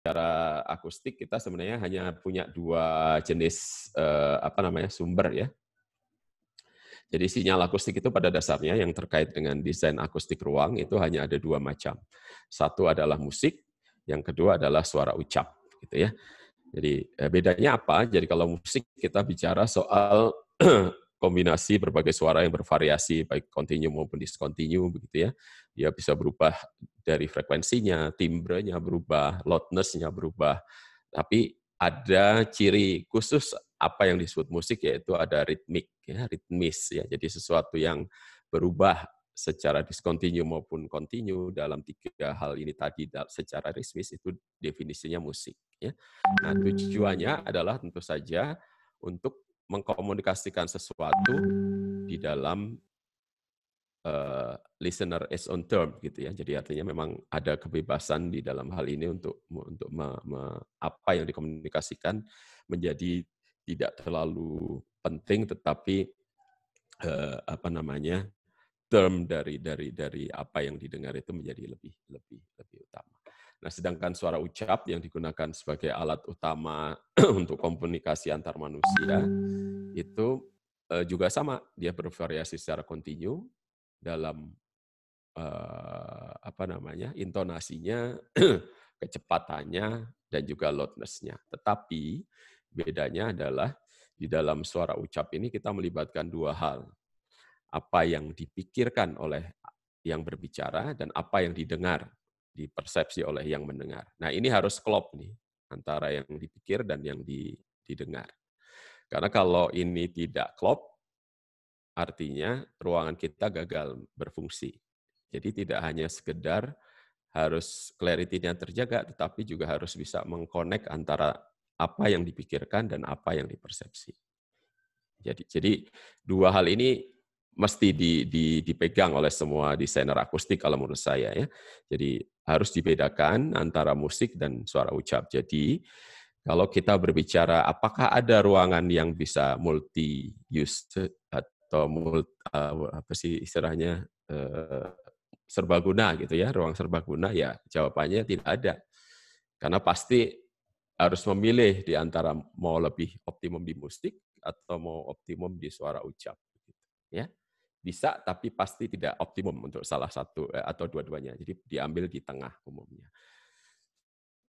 secara akustik kita sebenarnya hanya punya dua jenis eh, apa namanya sumber ya. Jadi sinyal akustik itu pada dasarnya yang terkait dengan desain akustik ruang itu hanya ada dua macam. Satu adalah musik, yang kedua adalah suara ucap gitu ya. Jadi eh, bedanya apa? Jadi kalau musik kita bicara soal eh, kombinasi berbagai suara yang bervariasi baik kontinu maupun diskontinu begitu ya. Dia ya, bisa berubah dari frekuensinya, timbrenya berubah, loudness berubah. Tapi ada ciri khusus apa yang disebut musik yaitu ada ritmik ya, ritmis ya. Jadi sesuatu yang berubah secara diskontinu maupun kontinu dalam tiga hal ini tadi secara ritmis itu definisinya musik ya. Nah, tujuannya adalah tentu saja untuk mengkomunikasikan sesuatu di dalam uh, listener is on term gitu ya. Jadi artinya memang ada kebebasan di dalam hal ini untuk untuk me, me, apa yang dikomunikasikan menjadi tidak terlalu penting tetapi uh, apa namanya term dari dari dari apa yang didengar itu menjadi lebih lebih lebih utama. Nah, sedangkan suara ucap yang digunakan sebagai alat utama untuk komunikasi antar manusia itu eh, juga sama, dia bervariasi secara kontinu dalam eh, apa namanya intonasinya, kecepatannya, dan juga loudness-nya. Tetapi bedanya adalah di dalam suara ucap ini kita melibatkan dua hal. Apa yang dipikirkan oleh yang berbicara dan apa yang didengar dipersepsi oleh yang mendengar. Nah ini harus klop nih antara yang dipikir dan yang didengar. Karena kalau ini tidak klop, artinya ruangan kita gagal berfungsi. Jadi tidak hanya sekedar harus clarity-nya terjaga, tetapi juga harus bisa mengkonek antara apa yang dipikirkan dan apa yang dipersepsi. Jadi, jadi dua hal ini mesti di, di, dipegang oleh semua desainer akustik kalau menurut saya ya. Jadi harus dibedakan antara musik dan suara ucap. Jadi kalau kita berbicara apakah ada ruangan yang bisa multi use atau multi, uh, apa sih istilahnya eh, serbaguna gitu ya, ruang serbaguna ya jawabannya tidak ada. Karena pasti harus memilih di antara mau lebih optimum di musik atau mau optimum di suara ucap gitu, ya bisa tapi pasti tidak optimum untuk salah satu eh, atau dua-duanya. Jadi diambil di tengah umumnya.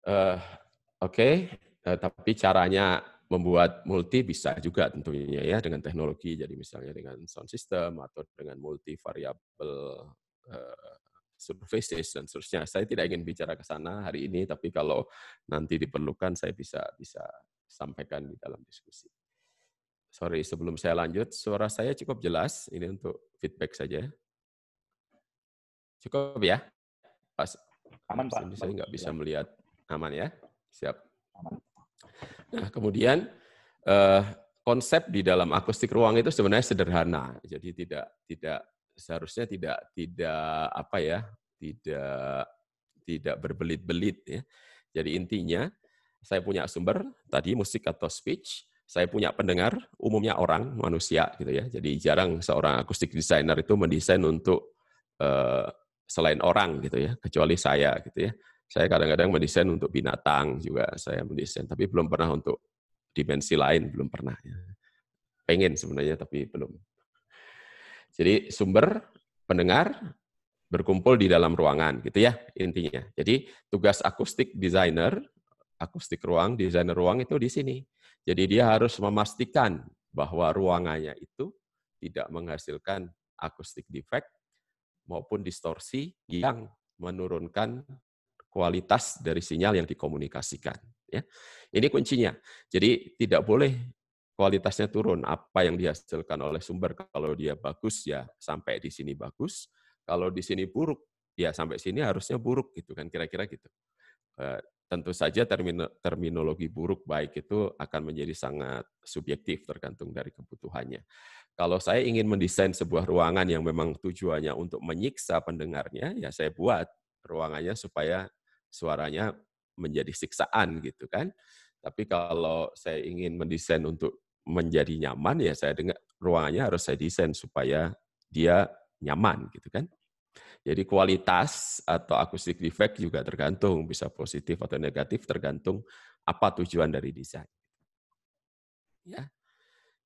Uh, Oke, okay. uh, eh, tapi caranya membuat multi bisa juga tentunya ya dengan teknologi. Jadi misalnya dengan sound system atau dengan multi variable uh, surfaces dan seterusnya. Saya tidak ingin bicara ke sana hari ini, tapi kalau nanti diperlukan saya bisa bisa sampaikan di dalam diskusi. Sorry, sebelum saya lanjut, suara saya cukup jelas. Ini untuk feedback saja. Cukup ya? Pas. Aman, Pak. Saya nggak bisa iya. melihat. Aman ya? Siap. Nah, kemudian eh, konsep di dalam akustik ruang itu sebenarnya sederhana. Jadi tidak tidak seharusnya tidak tidak apa ya? tidak tidak berbelit-belit ya. Jadi intinya saya punya sumber tadi musik atau speech, saya punya pendengar, umumnya orang, manusia gitu ya. Jadi jarang seorang akustik desainer itu mendesain untuk uh, selain orang gitu ya, kecuali saya gitu ya. Saya kadang-kadang mendesain untuk binatang juga, saya mendesain, tapi belum pernah untuk dimensi lain, belum pernah. Ya. Pengen sebenarnya, tapi belum. Jadi sumber, pendengar, berkumpul di dalam ruangan gitu ya intinya. Jadi tugas akustik desainer akustik ruang, desainer ruang itu di sini. Jadi dia harus memastikan bahwa ruangannya itu tidak menghasilkan akustik defect maupun distorsi yang menurunkan kualitas dari sinyal yang dikomunikasikan. Ya. Ini kuncinya. Jadi tidak boleh kualitasnya turun. Apa yang dihasilkan oleh sumber kalau dia bagus ya sampai di sini bagus, kalau di sini buruk ya sampai sini harusnya buruk gitu kan kira-kira gitu. Eh, tentu saja termino, terminologi buruk baik itu akan menjadi sangat subjektif tergantung dari kebutuhannya. Kalau saya ingin mendesain sebuah ruangan yang memang tujuannya untuk menyiksa pendengarnya, ya saya buat ruangannya supaya suaranya menjadi siksaan gitu kan. Tapi kalau saya ingin mendesain untuk menjadi nyaman, ya saya dengar ruangannya harus saya desain supaya dia nyaman gitu kan. Jadi kualitas atau acoustic defect juga tergantung bisa positif atau negatif tergantung apa tujuan dari desain. Ya.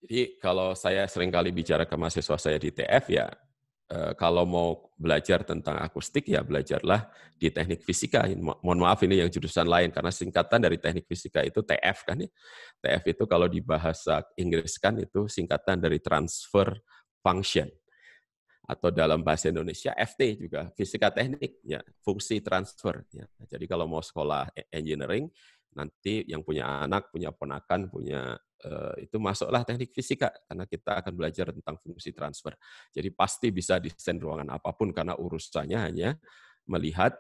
Jadi kalau saya sering kali bicara ke mahasiswa saya di TF ya eh, kalau mau belajar tentang akustik ya belajarlah di teknik fisika. Mohon maaf ini yang jurusan lain karena singkatan dari teknik fisika itu TF kan ya. TF itu kalau di bahasa Inggris kan itu singkatan dari transfer function atau dalam bahasa Indonesia FT juga fisika teknik ya fungsi transfer ya. jadi kalau mau sekolah e-, engineering nanti yang punya anak punya ponakan punya eh, itu masuklah teknik fisika karena kita akan belajar tentang fungsi transfer jadi pasti bisa desain ruangan apapun karena urusannya hanya melihat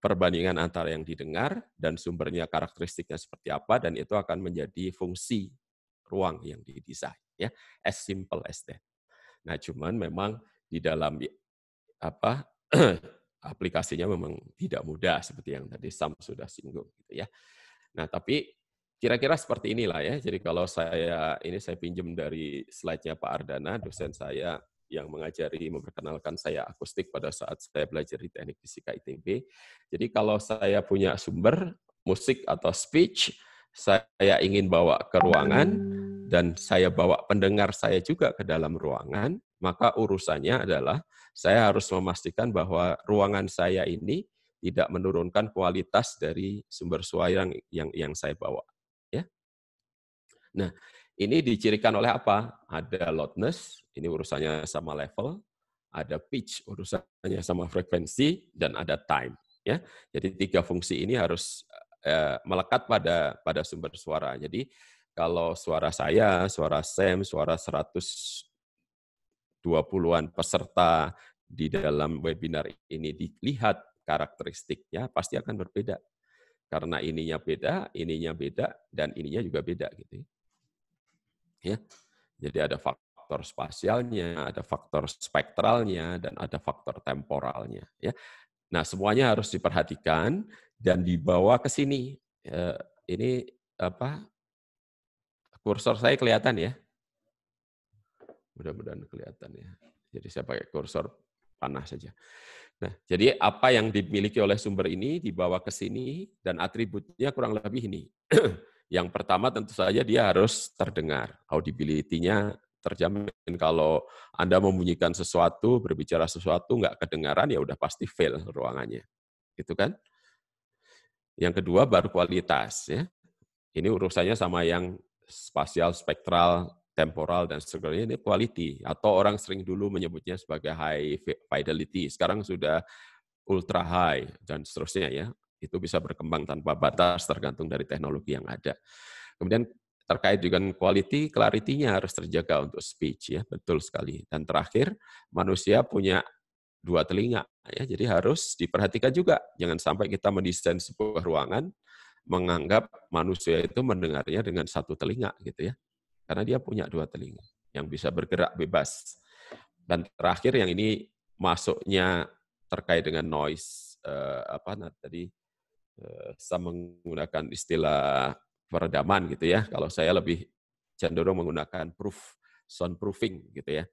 perbandingan antara yang didengar dan sumbernya karakteristiknya seperti apa dan itu akan menjadi fungsi ruang yang didesain ya as simple as that nah cuman memang di dalam apa aplikasinya memang tidak mudah seperti yang tadi Sam sudah singgung gitu ya. Nah, tapi kira-kira seperti inilah ya. Jadi kalau saya ini saya pinjam dari slide-nya Pak Ardana, dosen saya yang mengajari memperkenalkan saya akustik pada saat saya belajar di Teknik Fisika ITB. Jadi kalau saya punya sumber musik atau speech, saya ingin bawa ke ruangan dan saya bawa pendengar saya juga ke dalam ruangan, maka urusannya adalah saya harus memastikan bahwa ruangan saya ini tidak menurunkan kualitas dari sumber suara yang yang, yang saya bawa ya nah ini dicirikan oleh apa ada loudness ini urusannya sama level ada pitch urusannya sama frekuensi dan ada time ya jadi tiga fungsi ini harus eh, melekat pada pada sumber suara jadi kalau suara saya, suara Sam, e suara 100 20-an peserta di dalam webinar ini dilihat karakteristiknya pasti akan berbeda. Karena ininya beda, ininya beda, dan ininya juga beda gitu. Ya. ya jadi ada faktor spasialnya, ada faktor spektralnya, dan ada faktor temporalnya. Ya. Nah, semuanya harus diperhatikan dan dibawa ke sini. Eh, ini apa? Kursor saya kelihatan ya. Mudah-mudahan kelihatan ya. Jadi saya pakai kursor panah saja. Nah, jadi apa yang dimiliki oleh sumber ini dibawa ke sini dan atributnya kurang lebih ini. yang pertama tentu saja dia harus terdengar. Audibility-nya terjamin kalau Anda membunyikan sesuatu, berbicara sesuatu nggak kedengaran ya udah pasti fail ruangannya. Gitu kan? Yang kedua baru kualitas ya. Ini urusannya sama yang spasial, spektral, temporal dan sebagainya ini quality atau orang sering dulu menyebutnya sebagai high fidelity sekarang sudah ultra high dan seterusnya ya itu bisa berkembang tanpa batas tergantung dari teknologi yang ada kemudian terkait juga quality clarity-nya harus terjaga untuk speech ya betul sekali dan terakhir manusia punya dua telinga ya jadi harus diperhatikan juga jangan sampai kita mendesain sebuah ruangan menganggap manusia itu mendengarnya dengan satu telinga gitu ya karena dia punya dua telinga yang bisa bergerak bebas. Dan terakhir yang ini masuknya terkait dengan noise eh, apa nah tadi eh, saya menggunakan istilah peredaman gitu ya. Kalau saya lebih cenderung menggunakan proof soundproofing gitu ya.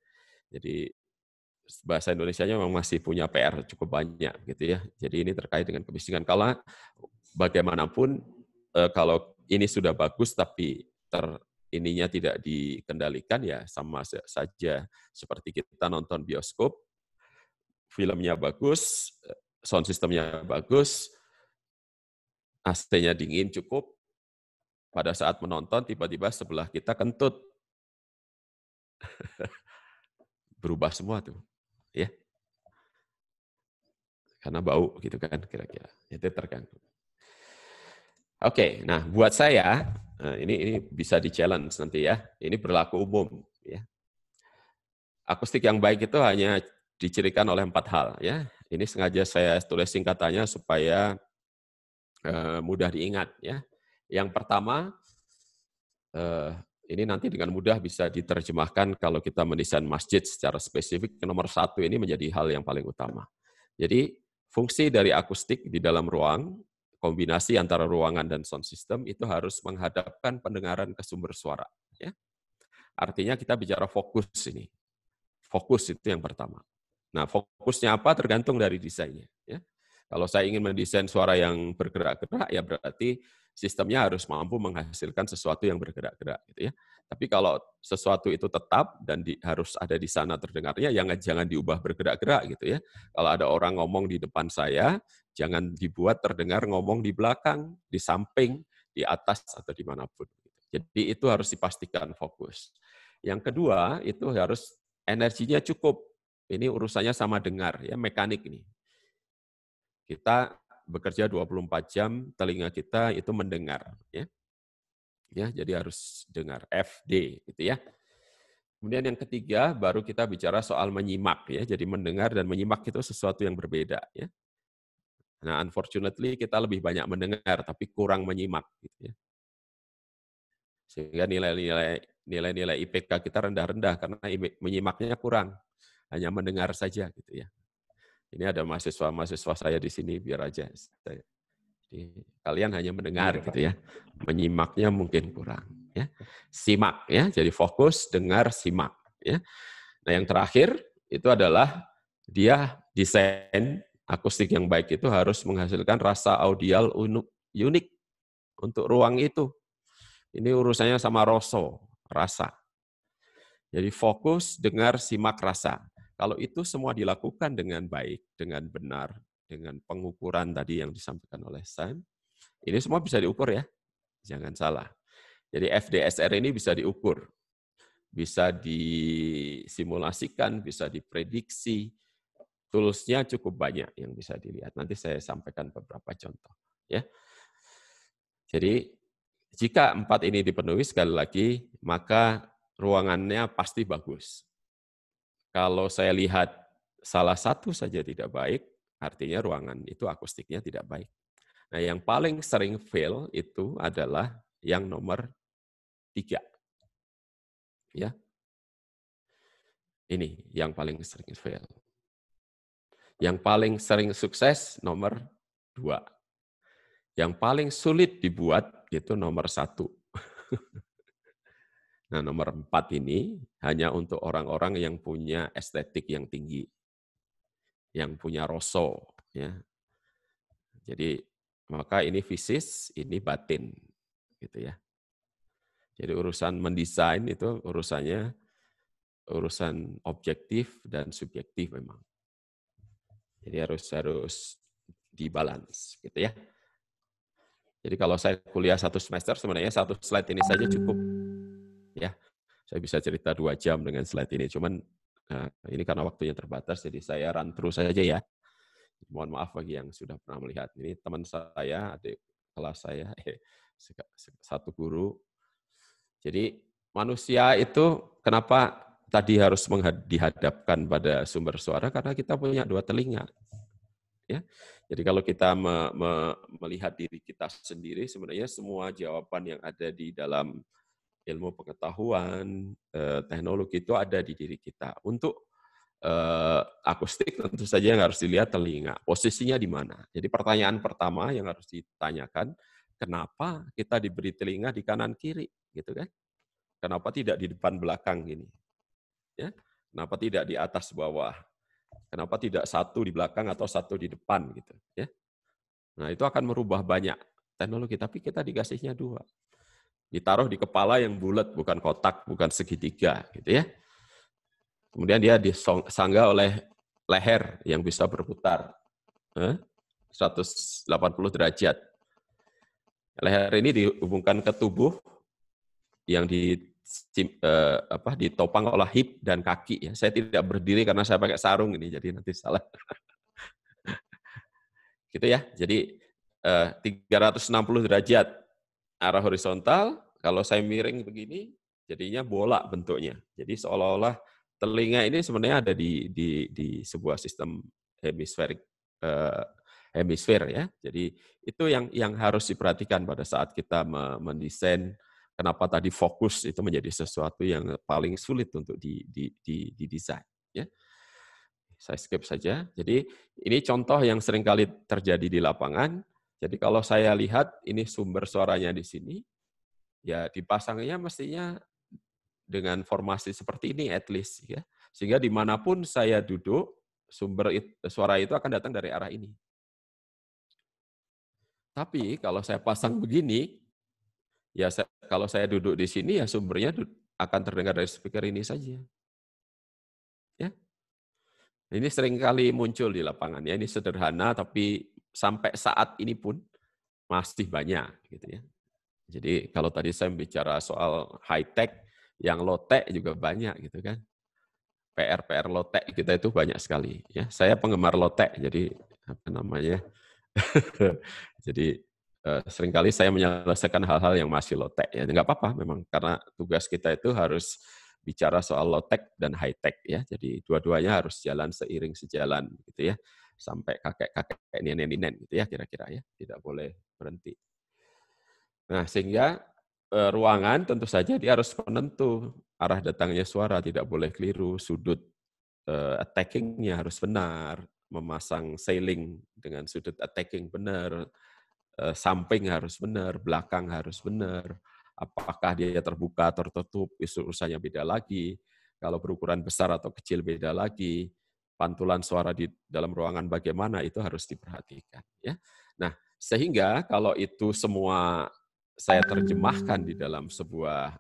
Jadi bahasa Indonesia-nya memang masih punya PR cukup banyak gitu ya. Jadi ini terkait dengan kebisingan. Kalau bagaimanapun eh, kalau ini sudah bagus tapi ter ininya tidak dikendalikan ya sama saja seperti kita nonton bioskop filmnya bagus sound sistemnya bagus AC-nya dingin cukup pada saat menonton tiba-tiba sebelah kita kentut berubah semua tuh ya karena bau gitu kan kira-kira itu terganggu oke nah buat saya Eh, ini ini bisa di challenge nanti ya. Ini berlaku umum ya. Akustik yang baik itu hanya dicirikan oleh empat hal ya. Ini sengaja saya tulis singkatannya supaya eh, mudah diingat ya. Yang pertama eh, ini nanti dengan mudah bisa diterjemahkan kalau kita mendesain masjid secara spesifik nomor satu ini menjadi hal yang paling utama. Jadi fungsi dari akustik di dalam ruang kombinasi antara ruangan dan sound system itu harus menghadapkan pendengaran ke sumber suara. Ya. Artinya kita bicara fokus ini. Fokus itu yang pertama. Nah, fokusnya apa tergantung dari desainnya. Ya. Kalau saya ingin mendesain suara yang bergerak-gerak, ya berarti sistemnya harus mampu menghasilkan sesuatu yang bergerak-gerak. Gitu ya. Tapi kalau sesuatu itu tetap dan di, harus ada di sana terdengarnya, ya jangan diubah bergerak-gerak gitu ya. Kalau ada orang ngomong di depan saya, Jangan dibuat terdengar ngomong di belakang, di samping, di atas, atau dimanapun. Jadi itu harus dipastikan fokus. Yang kedua, itu harus energinya cukup. Ini urusannya sama dengar, ya mekanik ini. Kita bekerja 24 jam, telinga kita itu mendengar. Ya. Ya, jadi harus dengar FD gitu ya. Kemudian yang ketiga baru kita bicara soal menyimak ya. Jadi mendengar dan menyimak itu sesuatu yang berbeda ya. Nah, unfortunately kita lebih banyak mendengar tapi kurang menyimak gitu ya. Sehingga nilai-nilai nilai-nilai IPK kita rendah-rendah karena menyimaknya kurang, hanya mendengar saja gitu ya. Ini ada mahasiswa-mahasiswa saya di sini biar aja saya. kalian hanya mendengar iya, gitu ya. Menyimaknya mungkin kurang ya. Simak ya, jadi fokus dengar simak ya. Nah, yang terakhir itu adalah dia desain akustik yang baik itu harus menghasilkan rasa audial unik untuk ruang itu. Ini urusannya sama rosso, rasa. Jadi fokus, dengar, simak rasa. Kalau itu semua dilakukan dengan baik, dengan benar, dengan pengukuran tadi yang disampaikan oleh Sam, ini semua bisa diukur ya. Jangan salah. Jadi FDSR ini bisa diukur. Bisa disimulasikan, bisa diprediksi, Toolsnya cukup banyak yang bisa dilihat. Nanti saya sampaikan beberapa contoh. Ya. Jadi jika empat ini dipenuhi sekali lagi, maka ruangannya pasti bagus. Kalau saya lihat salah satu saja tidak baik, artinya ruangan itu akustiknya tidak baik. Nah, yang paling sering fail itu adalah yang nomor tiga. Ya, ini yang paling sering fail. Yang paling sering sukses nomor dua. Yang paling sulit dibuat itu nomor satu. nah nomor empat ini hanya untuk orang-orang yang punya estetik yang tinggi. Yang punya rosso. Ya. Jadi maka ini fisis, ini batin. gitu ya. Jadi urusan mendesain itu urusannya urusan objektif dan subjektif memang. Jadi harus harus dibalance gitu ya. Jadi kalau saya kuliah satu semester sebenarnya satu slide ini saja cukup ya. Saya bisa cerita dua jam dengan slide ini. Cuman nah, ini karena waktunya terbatas jadi saya run terus saja ya. Mohon maaf bagi yang sudah pernah melihat. Ini teman saya, adik kelas saya, eh, satu guru. Jadi manusia itu kenapa tadi harus dihadapkan pada sumber suara karena kita punya dua telinga. Ya. Jadi kalau kita me, me, melihat diri kita sendiri, sebenarnya semua jawaban yang ada di dalam ilmu pengetahuan, eh, teknologi itu ada di diri kita. Untuk eh, akustik tentu saja yang harus dilihat telinga, posisinya di mana. Jadi pertanyaan pertama yang harus ditanyakan, kenapa kita diberi telinga di kanan kiri, gitu kan? Kenapa tidak di depan belakang gini? Ya? Kenapa tidak di atas bawah? Kenapa tidak satu di belakang atau satu di depan gitu? Ya? Nah itu akan merubah banyak teknologi. Tapi kita dikasihnya dua. Ditaruh di kepala yang bulat, bukan kotak, bukan segitiga gitu ya. Kemudian dia disangga oleh leher yang bisa berputar. 180 eh, derajat. Leher ini dihubungkan ke tubuh yang di eh, apa ditopang oleh hip dan kaki ya. Saya tidak berdiri karena saya pakai sarung ini jadi nanti salah. gitu ya. Jadi eh, 360 derajat arah horizontal kalau saya miring begini jadinya bola bentuknya. Jadi seolah-olah telinga ini sebenarnya ada di di di sebuah sistem hemisferik eh, hemisfer ya. Jadi itu yang yang harus diperhatikan pada saat kita mendesain Kenapa tadi fokus itu menjadi sesuatu yang paling sulit untuk di, di, di, didesain. Ya. Saya skip saja. Jadi ini contoh yang sering kali terjadi di lapangan. Jadi kalau saya lihat ini sumber suaranya di sini, ya dipasangnya mestinya dengan formasi seperti ini at least. ya Sehingga dimanapun saya duduk, sumber it, suara itu akan datang dari arah ini. Tapi kalau saya pasang begini, ya saya, kalau saya duduk di sini ya sumbernya akan terdengar dari speaker ini saja. Ya. Ini sering kali muncul di lapangan ya. Ini sederhana tapi sampai saat ini pun masih banyak gitu ya. Jadi kalau tadi saya bicara soal high tech, yang low tech juga banyak gitu kan. PR-PR low tech kita itu banyak sekali ya. Saya penggemar low tech jadi apa namanya? jadi Eh, seringkali saya menyelesaikan hal-hal yang masih low tech ya nggak apa-apa memang karena tugas kita itu harus bicara soal low tech dan high tech ya jadi dua-duanya harus jalan seiring sejalan gitu ya sampai kakek-kakek nenek-nenek gitu ya kira-kira ya tidak boleh berhenti nah sehingga eh, ruangan tentu saja dia harus penentu arah datangnya suara tidak boleh keliru sudut eh, attackingnya harus benar memasang sailing dengan sudut attacking benar Eh, samping harus benar, belakang harus benar, apakah dia terbuka atau tertutup, isu urusannya beda lagi. Kalau berukuran besar atau kecil beda lagi. Pantulan suara di dalam ruangan bagaimana itu harus diperhatikan. Ya, nah sehingga kalau itu semua saya terjemahkan di dalam sebuah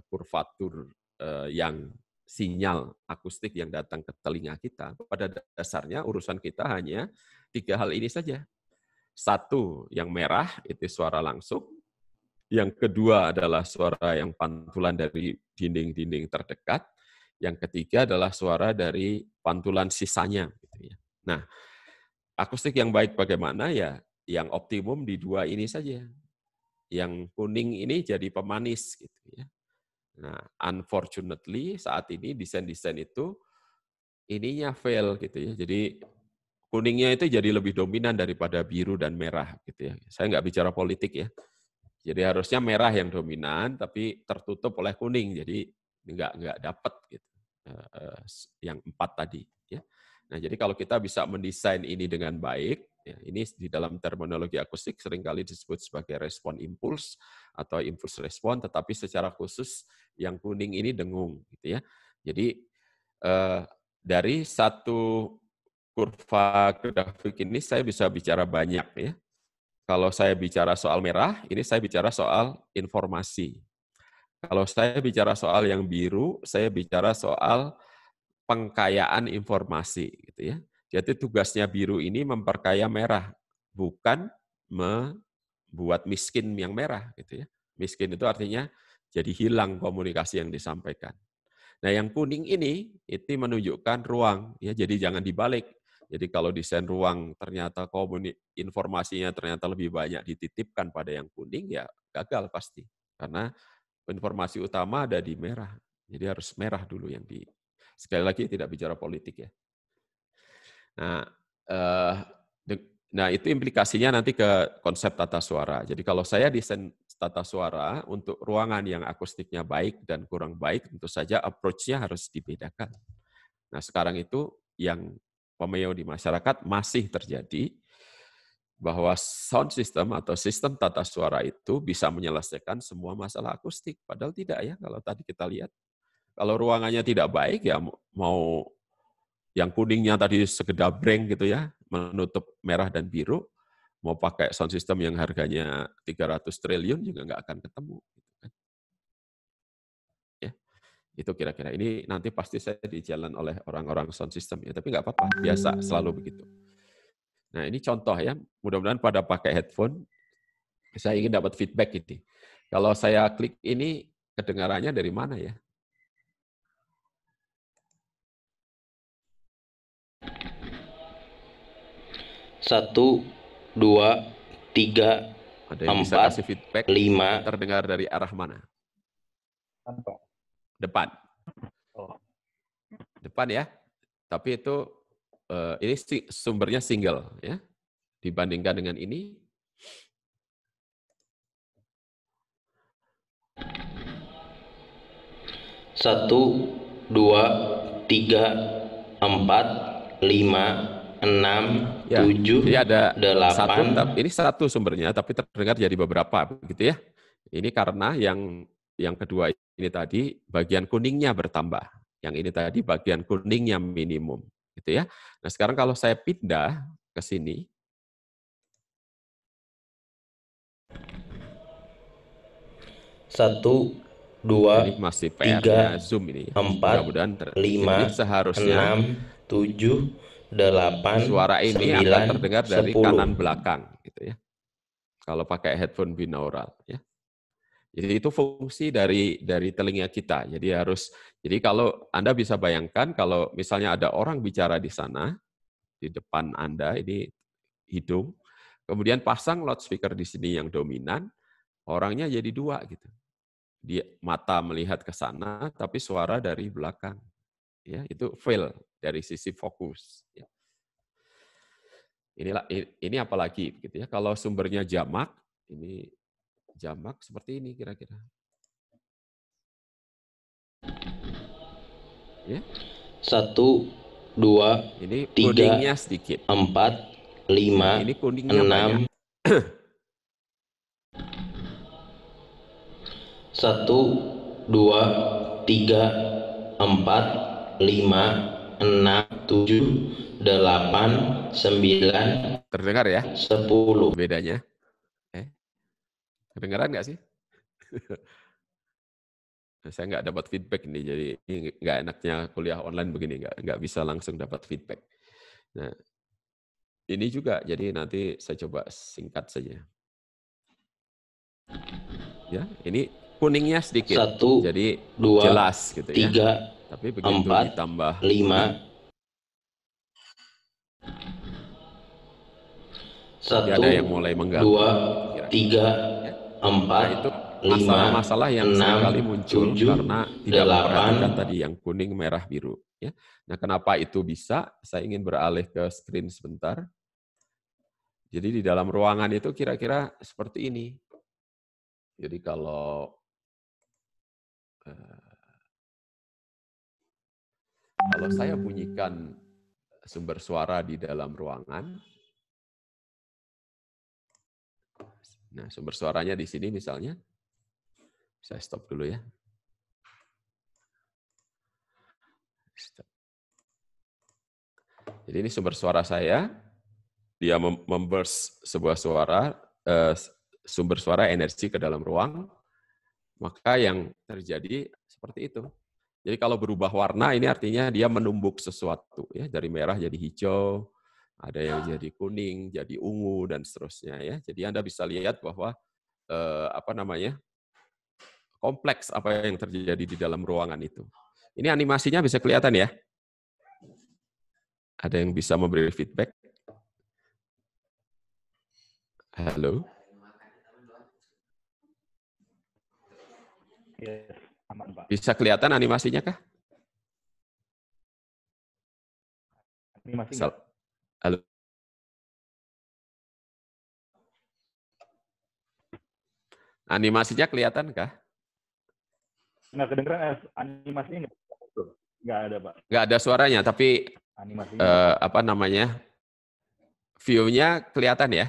eh, kurvatur eh, yang sinyal akustik yang datang ke telinga kita, pada dasarnya urusan kita hanya tiga hal ini saja, satu, yang merah itu suara langsung. Yang kedua adalah suara yang pantulan dari dinding-dinding terdekat. Yang ketiga adalah suara dari pantulan sisanya. Gitu ya. Nah, akustik yang baik bagaimana ya? Yang optimum di dua ini saja. Yang kuning ini jadi pemanis gitu ya. Nah, unfortunately saat ini desain-desain itu ininya fail gitu ya. Jadi kuningnya itu jadi lebih dominan daripada biru dan merah gitu ya. Saya nggak bicara politik ya. Jadi harusnya merah yang dominan, tapi tertutup oleh kuning, jadi nggak nggak dapat gitu eh, eh, yang empat tadi. Ya. Nah, jadi kalau kita bisa mendesain ini dengan baik, ya, ini di dalam terminologi akustik seringkali disebut sebagai respon impuls atau impuls respon, tetapi secara khusus yang kuning ini dengung, gitu ya. Jadi eh, dari satu kurva grafik ini saya bisa bicara banyak ya. Kalau saya bicara soal merah, ini saya bicara soal informasi. Kalau saya bicara soal yang biru, saya bicara soal pengkayaan informasi gitu ya. Jadi tugasnya biru ini memperkaya merah, bukan membuat miskin yang merah gitu ya. Miskin itu artinya jadi hilang komunikasi yang disampaikan. Nah, yang kuning ini itu menunjukkan ruang ya. Jadi jangan dibalik. Jadi kalau desain ruang ternyata komuni informasinya ternyata lebih banyak dititipkan pada yang kuning ya gagal pasti karena informasi utama ada di merah. Jadi harus merah dulu yang di sekali lagi tidak bicara politik ya. Nah, eh, nah itu implikasinya nanti ke konsep tata suara. Jadi kalau saya desain tata suara untuk ruangan yang akustiknya baik dan kurang baik, tentu saja approach-nya harus dibedakan. Nah sekarang itu yang pemeo di masyarakat masih terjadi bahwa sound system atau sistem tata suara itu bisa menyelesaikan semua masalah akustik. Padahal tidak ya kalau tadi kita lihat. Kalau ruangannya tidak baik ya mau yang kuningnya tadi segeda breng gitu ya, menutup merah dan biru, mau pakai sound system yang harganya 300 triliun juga nggak akan ketemu. Itu kira-kira. Ini nanti pasti saya dijalan oleh orang-orang sound system ya, tapi nggak apa-apa, biasa selalu begitu. Nah, ini contoh ya. Mudah-mudahan pada pakai headphone saya ingin dapat feedback ini. Kalau saya klik ini kedengarannya dari mana ya? Satu, dua, tiga, Ada yang empat, bisa kasih feedback lima. Terdengar dari arah mana? Tampak depan. Oh. Depan ya. Tapi itu uh, ini sumbernya single ya. Dibandingkan dengan ini satu, dua, tiga, empat, lima, enam, ya, tujuh, jadi ada delapan. Satu, ini satu sumbernya, tapi terdengar jadi beberapa, begitu ya. Ini karena yang yang kedua ini tadi bagian kuningnya bertambah. Yang ini tadi bagian kuningnya minimum, gitu ya. Nah, sekarang kalau saya pindah ke sini satu dua ini masih PR tiga ya, zoom ini empat Mudah lima ini seharusnya enam tujuh delapan suara ini sembilan, akan terdengar dari kanan belakang gitu ya kalau pakai headphone binaural ya jadi itu fungsi dari dari telinga kita. Jadi harus jadi kalau Anda bisa bayangkan kalau misalnya ada orang bicara di sana di depan Anda ini hidung, kemudian pasang loudspeaker di sini yang dominan, orangnya jadi dua gitu. Di mata melihat ke sana tapi suara dari belakang. Ya, itu fail dari sisi fokus ya. Inilah ini apalagi gitu ya. Kalau sumbernya jamak ini jamak seperti ini kira-kira. Ya. Satu, dua, ini tiga, sedikit. empat, lima, nah, ini enam. Satu, dua, tiga, empat, lima, enam, tujuh, delapan, sembilan. Terdengar ya? Sepuluh. Bedanya. Kedengeran nggak sih? saya nggak dapat feedback nih, jadi ini nggak enaknya kuliah online begini, nggak nggak bisa langsung dapat feedback. Nah, ini juga, jadi nanti saya coba singkat saja. Ya, ini kuningnya sedikit, Satu, jadi dua, jelas gitu ya. tiga, ya. Tapi begitu empat, ditambah lima, satu, ada yang mulai mengganggu. Dua, tiga, empat, nah, itu masalah-masalah yang sekali muncul 7, karena tidak 8, memperhatikan tadi yang kuning, merah, biru. Ya. Nah, kenapa itu bisa? Saya ingin beralih ke screen sebentar. Jadi di dalam ruangan itu kira-kira seperti ini. Jadi kalau eh, kalau saya bunyikan sumber suara di dalam ruangan, Nah, sumber suaranya di sini misalnya. Saya stop dulu ya. Jadi ini sumber suara saya. Dia members sebuah suara, eh, sumber suara energi ke dalam ruang. Maka yang terjadi seperti itu. Jadi kalau berubah warna ini artinya dia menumbuk sesuatu ya dari merah jadi hijau, ada yang jadi kuning, jadi ungu dan seterusnya ya. Jadi Anda bisa lihat bahwa eh, apa namanya? kompleks apa yang terjadi di dalam ruangan itu. Ini animasinya bisa kelihatan ya. Ada yang bisa memberi feedback? Halo. Bisa kelihatan animasinya kah? Animasi. Halo. Animasinya kelihatan kah? Nggak kedengeran eh, animasinya nggak, nggak ada, Pak. Nggak ada suaranya, tapi animasinya. Eh, apa namanya? View-nya kelihatan ya?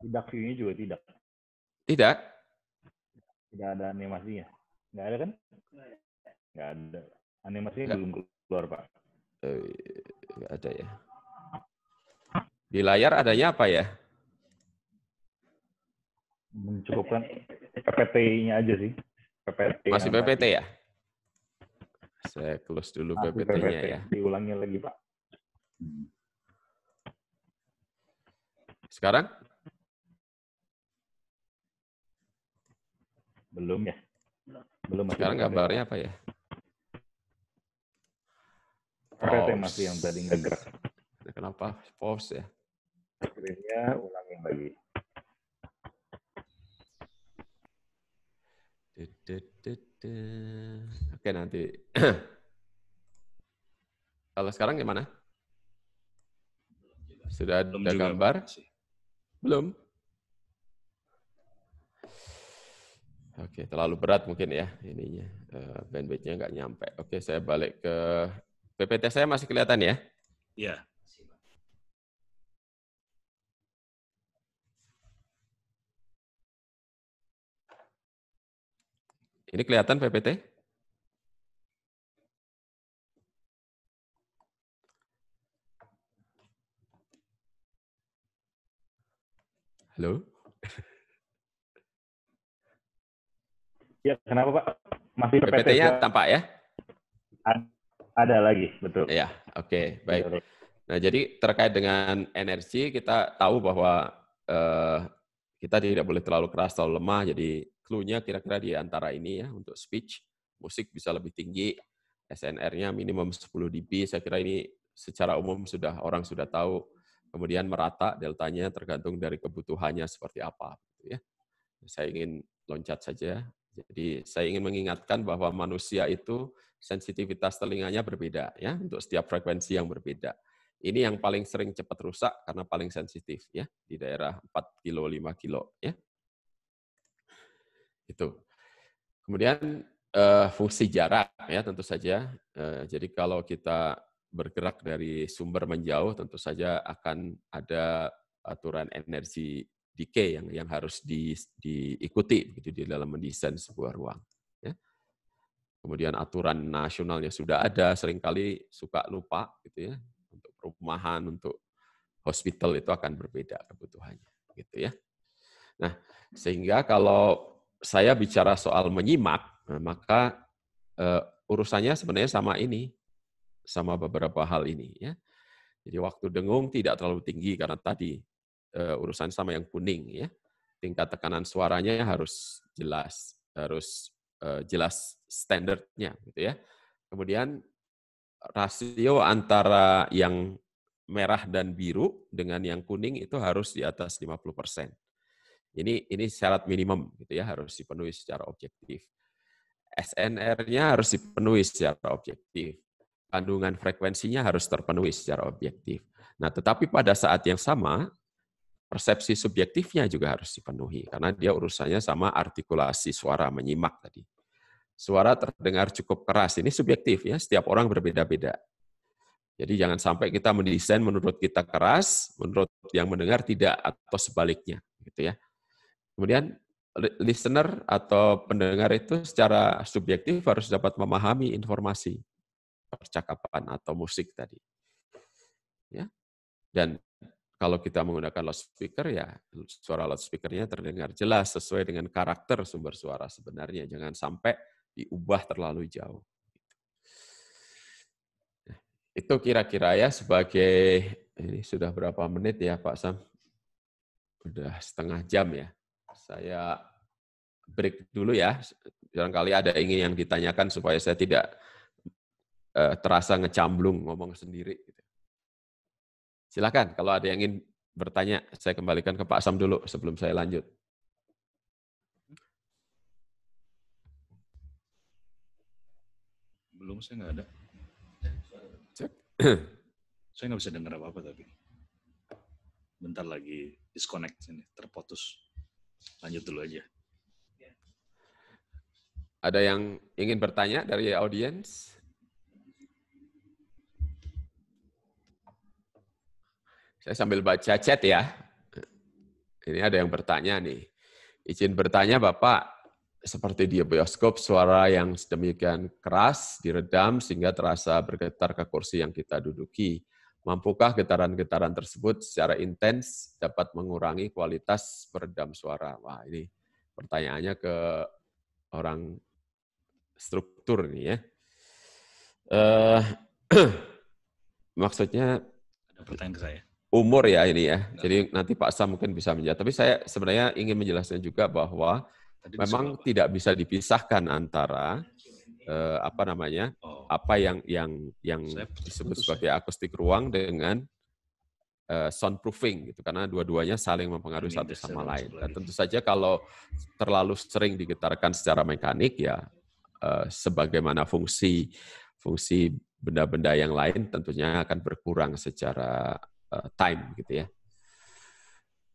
Tidak, view-nya juga tidak. Tidak? Tidak ada animasinya. Nggak ada kan? Nggak ada. Animasinya nggak. belum keluar, Pak. Eh, Nggak ada ya. Di layar adanya apa ya? Mencukupkan PPT-nya aja sih. PPT Masih PPT ya? Saya close dulu PPT-nya PPT. ya. Diulangi lagi, Pak. Sekarang? Belum ya? Belum. Sekarang gambarnya apa ya? PPT masih yang tadi nggak gerak. Kenapa pause ya? Akhirnya ulangi lagi. Oke nanti. Kalau sekarang gimana? Sudah ada Belum gambar? Belum. Oke, terlalu berat mungkin ya ininya. Eh, bandwidth-nya nggak nyampe. Oke, saya balik ke PPT saya masih kelihatan ya? Iya. Ini kelihatan PPT? Halo? Ya, kenapa Pak? Masih PPT-nya tampak ya? Ada lagi, betul. Ya, oke, okay, baik. Iya, iya. Nah, jadi terkait dengan energi, kita tahu bahwa eh, kita tidak boleh terlalu keras, terlalu lemah, jadi cluenya kira-kira di antara ini ya untuk speech. Musik bisa lebih tinggi, SNR-nya minimum 10 dB. Saya kira ini secara umum sudah orang sudah tahu. Kemudian merata deltanya tergantung dari kebutuhannya seperti apa. Gitu ya. Saya ingin loncat saja. Jadi saya ingin mengingatkan bahwa manusia itu sensitivitas telinganya berbeda ya untuk setiap frekuensi yang berbeda. Ini yang paling sering cepat rusak karena paling sensitif ya di daerah 4 kilo 5 kilo ya itu. Kemudian uh, fungsi jarak ya tentu saja. Uh, jadi kalau kita bergerak dari sumber menjauh tentu saja akan ada aturan energi decay yang yang harus di, diikuti begitu di dalam mendesain sebuah ruang. Ya. Kemudian aturan nasionalnya sudah ada, seringkali suka lupa gitu ya untuk perumahan, untuk hospital itu akan berbeda kebutuhannya, gitu ya. Nah, sehingga kalau saya bicara soal menyimak, nah, maka uh, urusannya sebenarnya sama ini, sama beberapa hal ini ya. Jadi waktu dengung tidak terlalu tinggi karena tadi uh, urusan sama yang kuning ya. Tingkat tekanan suaranya harus jelas, harus uh, jelas standarnya gitu ya. Kemudian rasio antara yang merah dan biru dengan yang kuning itu harus di atas 50 persen. Ini ini syarat minimum gitu ya harus dipenuhi secara objektif. SNR-nya harus dipenuhi secara objektif. Kandungan frekuensinya harus terpenuhi secara objektif. Nah, tetapi pada saat yang sama persepsi subjektifnya juga harus dipenuhi karena dia urusannya sama artikulasi suara menyimak tadi. Suara terdengar cukup keras ini subjektif ya, setiap orang berbeda-beda. Jadi jangan sampai kita mendesain menurut kita keras, menurut yang mendengar tidak atau sebaliknya, gitu ya. Kemudian listener atau pendengar itu secara subjektif harus dapat memahami informasi percakapan atau musik tadi. Ya. Dan kalau kita menggunakan loudspeaker ya suara loudspeakernya terdengar jelas sesuai dengan karakter sumber suara sebenarnya. Jangan sampai diubah terlalu jauh. Nah, itu kira-kira ya sebagai ini sudah berapa menit ya Pak Sam? Sudah setengah jam ya. Saya break dulu ya. Barangkali ada ingin yang ditanyakan supaya saya tidak uh, terasa ngecamblung ngomong sendiri. Gitu. Silakan kalau ada yang ingin bertanya, saya kembalikan ke Pak Sam dulu sebelum saya lanjut. Belum, saya nggak ada. Cek. saya nggak bisa dengar apa-apa tapi. Bentar lagi disconnect ini, terputus. Lanjut dulu aja. Ada yang ingin bertanya dari audiens? Saya sambil baca chat ya. Ini ada yang bertanya nih. Izin bertanya Bapak, seperti di bioskop suara yang sedemikian keras diredam sehingga terasa bergetar ke kursi yang kita duduki. Mampukah getaran-getaran tersebut secara intens dapat mengurangi kualitas peredam suara? Wah, ini pertanyaannya ke orang struktur nih ya. Uh, maksudnya ada pertanyaan ke saya. Umur ya ini ya. Jadi nanti Pak Sam mungkin bisa menjawab. Tapi saya sebenarnya ingin menjelaskan juga bahwa Tadi memang tidak bisa dipisahkan antara uh, apa namanya oh. apa yang yang yang disebut ya. sebagai akustik ruang dengan uh, soundproofing gitu karena dua-duanya saling mempengaruhi satu sama lain. Dan tentu saja kalau terlalu sering digetarkan secara mekanik ya uh, sebagaimana fungsi fungsi benda-benda yang lain tentunya akan berkurang secara uh, time gitu ya.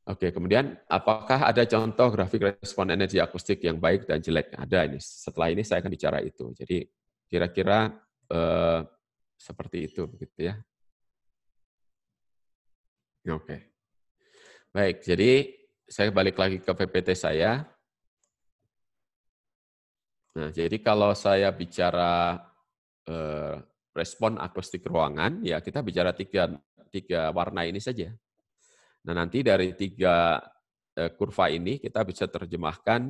Oke, kemudian apakah ada contoh grafik respon energi akustik yang baik dan jelek? Ada ini. Setelah ini saya akan bicara itu. Jadi kira-kira eh, seperti itu begitu ya. Oke. Baik, jadi saya balik lagi ke PPT saya. Nah, jadi kalau saya bicara eh, respon akustik ruangan, ya kita bicara tiga, tiga warna ini saja. Nah, nanti dari tiga eh, kurva ini kita bisa terjemahkan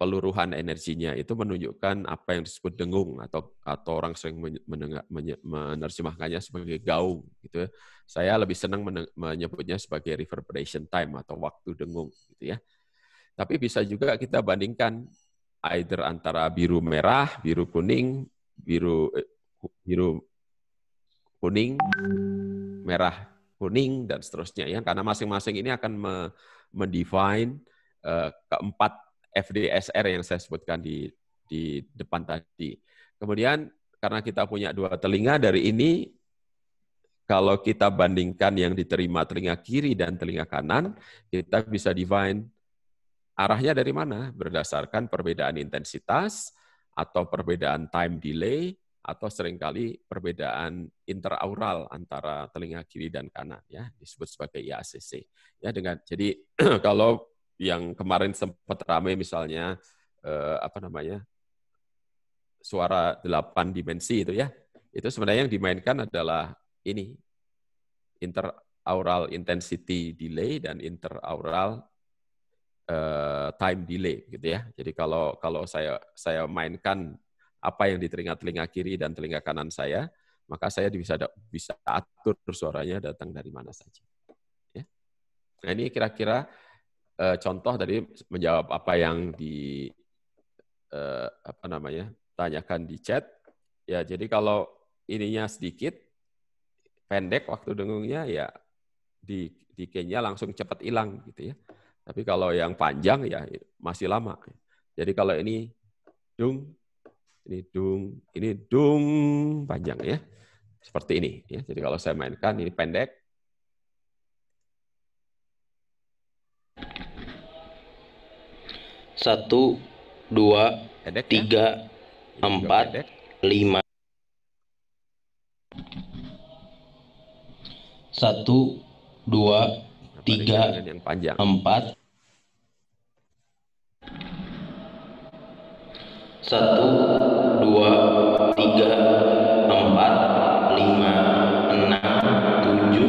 peluruhan energinya itu menunjukkan apa yang disebut dengung atau atau orang sering mendengar, menerjemahkannya sebagai gaung gitu ya. Saya lebih senang menyebutnya sebagai reverberation time atau waktu dengung gitu ya. Tapi bisa juga kita bandingkan either antara biru merah, biru kuning, biru eh, biru kuning, merah kuning, dan seterusnya. ya Karena masing-masing ini akan mendefine uh, keempat FDSR yang saya sebutkan di, di depan tadi. Kemudian karena kita punya dua telinga dari ini, kalau kita bandingkan yang diterima telinga kiri dan telinga kanan, kita bisa define arahnya dari mana berdasarkan perbedaan intensitas atau perbedaan time delay atau seringkali perbedaan interaural antara telinga kiri dan kanan ya disebut sebagai IACC ya dengan jadi kalau yang kemarin sempat ramai misalnya eh, apa namanya suara delapan dimensi itu ya itu sebenarnya yang dimainkan adalah ini interaural intensity delay dan interaural eh, time delay gitu ya jadi kalau kalau saya saya mainkan apa yang diteringat telinga kiri dan telinga kanan saya, maka saya bisa bisa atur suaranya datang dari mana saja. Ya. Nah ini kira-kira e, contoh dari menjawab apa yang di e, apa namanya tanyakan di chat. Ya jadi kalau ininya sedikit pendek waktu dengungnya ya di di Kenya langsung cepat hilang gitu ya. Tapi kalau yang panjang ya masih lama. Jadi kalau ini dung ini dung, ini dung panjang ya. Seperti ini ya. Jadi kalau saya mainkan ini pendek. Satu, dua, pendek, ya. tiga, ya? empat, lima. Satu, dua, tiga, yang panjang. empat, satu, dua, tiga, empat, lima, enam, tujuh,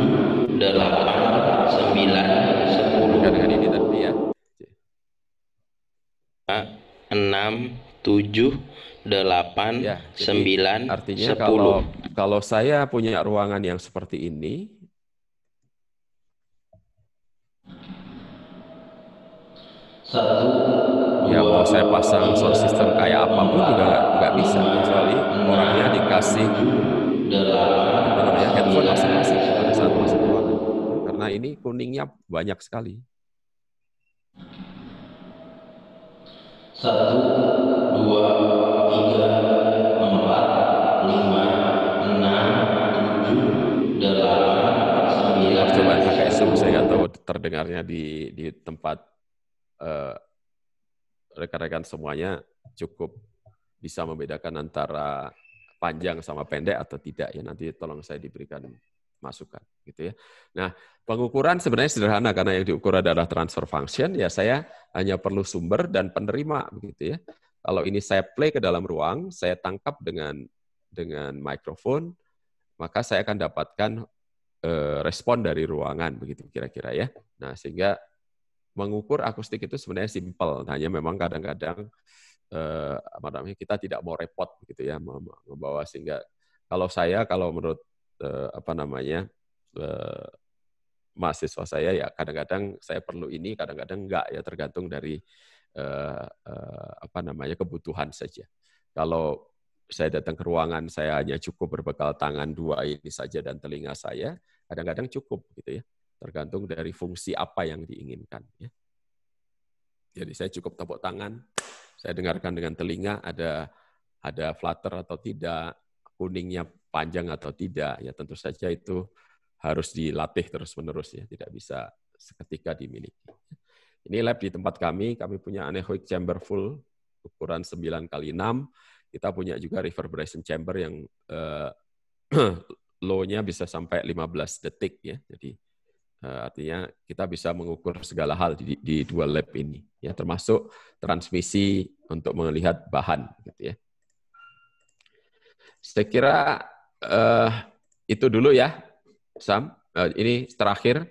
delapan, sembilan, sepuluh. Ya. Enam, tujuh, delapan, ya, sembilan, artinya Kalau, kalau saya punya ruangan yang seperti ini, satu ya mau saya pasang sound system kayak apapun juga nggak bisa kecuali orangnya dikasih ya, headphone iya. masing-masing pada saat masuk ruangan karena ini kuningnya banyak sekali satu dua tiga empat lima enam tujuh delapan sembilan coba pakai zoom saya nggak tahu terdengarnya di di tempat uh, rekan-rekan semuanya cukup bisa membedakan antara panjang sama pendek atau tidak ya nanti tolong saya diberikan masukan gitu ya. Nah, pengukuran sebenarnya sederhana karena yang diukur adalah transfer function ya saya hanya perlu sumber dan penerima begitu ya. Kalau ini saya play ke dalam ruang, saya tangkap dengan dengan mikrofon, maka saya akan dapatkan e, respon dari ruangan begitu kira-kira ya. Nah, sehingga mengukur akustik itu sebenarnya simpel, hanya nah, memang kadang-kadang eh, namanya kita tidak mau repot gitu ya membawa sehingga kalau saya kalau menurut eh, apa namanya eh, mahasiswa saya ya kadang-kadang saya perlu ini, kadang-kadang enggak ya tergantung dari eh, eh, apa namanya kebutuhan saja. Kalau saya datang ke ruangan saya hanya cukup berbekal tangan dua ini saja dan telinga saya kadang-kadang cukup gitu ya tergantung dari fungsi apa yang diinginkan. Ya. Jadi saya cukup tepuk tangan, saya dengarkan dengan telinga ada ada flutter atau tidak, kuningnya panjang atau tidak, ya tentu saja itu harus dilatih terus-menerus ya, tidak bisa seketika dimiliki. Ini lab di tempat kami, kami punya anechoic chamber full ukuran 9 kali 6. Kita punya juga reverberation chamber yang eh, low-nya bisa sampai 15 detik ya. Jadi Eh, artinya kita bisa mengukur segala hal di, di dua lab ini, ya termasuk transmisi untuk melihat bahan, gitu ya. Saya kira uh, itu dulu ya, Sam. Uh, ini terakhir.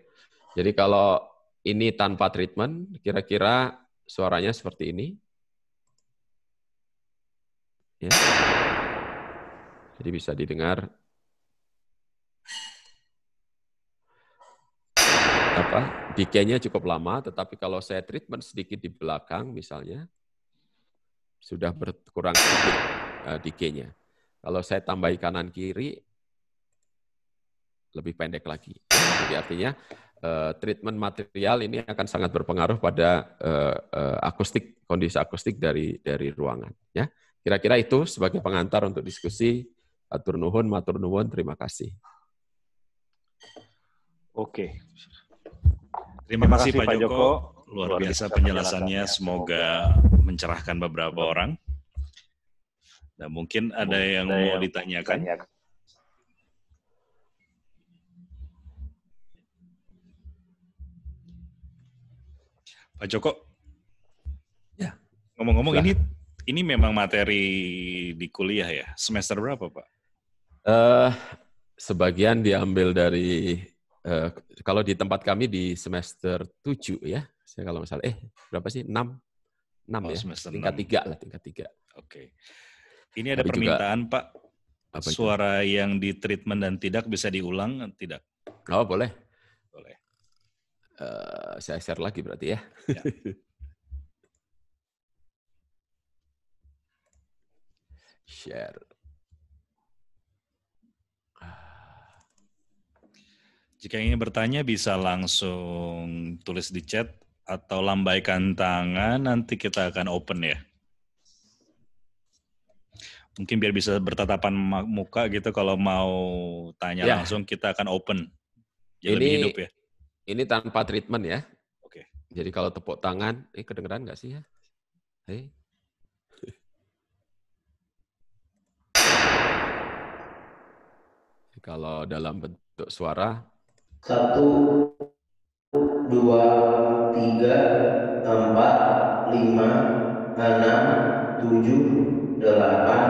Jadi kalau ini tanpa treatment, kira-kira suaranya seperti ini. Ya. Jadi bisa didengar apa, decay cukup lama, tetapi kalau saya treatment sedikit di belakang misalnya, sudah berkurang sedikit uh, Kalau saya tambahi kanan kiri, lebih pendek lagi. Jadi artinya eh, treatment material ini akan sangat berpengaruh pada eh, akustik kondisi akustik dari dari ruangan. Ya, kira-kira itu sebagai pengantar untuk diskusi. Atur nuhun, matur nuhun, terima kasih. Oke. Okay. Terima, Terima kasih, Pak Joko. Joko. Luar, Luar biasa, biasa penjelasannya. Semoga mencerahkan beberapa orang. Dan mungkin ada mungkin yang ada mau yang ditanyakan. Pak Joko. Ya. Ngomong-ngomong ini ini memang materi di kuliah ya. Semester berapa, Pak? uh, sebagian diambil dari eh, kalau di tempat kami di semester 7 ya, saya kalau misalnya eh berapa sih? 6 6 oh, ya. Semester tingkat 6. 3 lah, tingkat 3. Oke. Okay. Ini ada Tapi permintaan, juga, Pak. Apa suara itu? yang di treatment dan tidak bisa diulang tidak? Oh, boleh. Boleh. Uh, saya share lagi berarti ya. ya. share. Jika ingin bertanya bisa langsung tulis di chat atau lambaikan tangan nanti kita akan open ya. Mungkin biar bisa bertatapan muka gitu kalau mau tanya ya. langsung kita akan open. Ya ini, hidup ya. Ini tanpa treatment ya. Oke. Okay. Jadi kalau tepuk tangan, eh kedengeran nggak sih ya? Hei. kalau dalam bentuk suara satu dua tiga empat lima enam tujuh delapan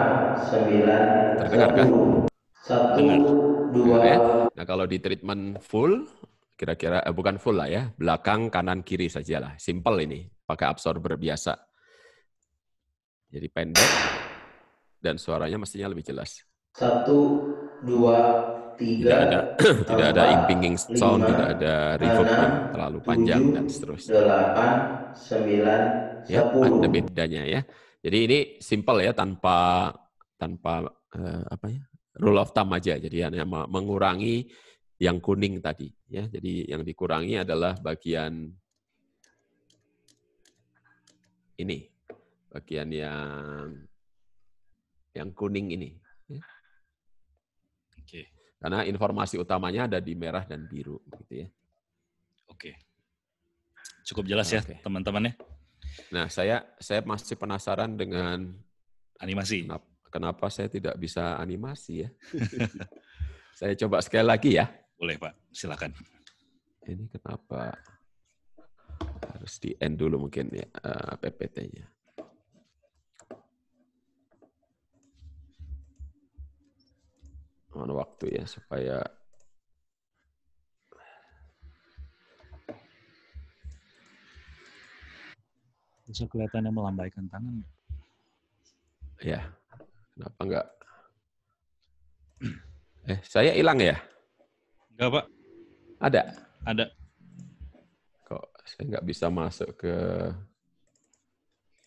sembilan terdengar kan satu dua ya. nah kalau di treatment full kira-kira eh, bukan full lah ya belakang kanan kiri sajalah simple ini pakai absorber biasa jadi pendek dan suaranya mestinya lebih jelas satu dua tidak ada tidak ada impinging sound, lima, tidak ada reverb enam, yang terlalu panjang dan seterusnya. delapan sembilan 10. Ya, ada bedanya ya. Jadi ini simple ya tanpa tanpa eh, apa ya? rule of thumb aja. Jadi hanya mengurangi yang kuning tadi ya. Jadi yang dikurangi adalah bagian ini. Bagian yang yang kuning ini karena informasi utamanya ada di merah dan biru gitu ya. Oke. Cukup jelas ya teman-teman ya. Nah, saya saya masih penasaran dengan animasi. Kenapa, kenapa saya tidak bisa animasi ya? saya coba sekali lagi ya. Boleh, Pak. Silakan. Ini kenapa harus di end dulu mungkin ya uh, eh, PPT-nya. mana waktu ya supaya bisa kelihatannya melambaikan tangan. Ya, kenapa enggak? Eh, saya hilang ya? Enggak, Pak. Ada? Ada. Kok saya nggak bisa masuk ke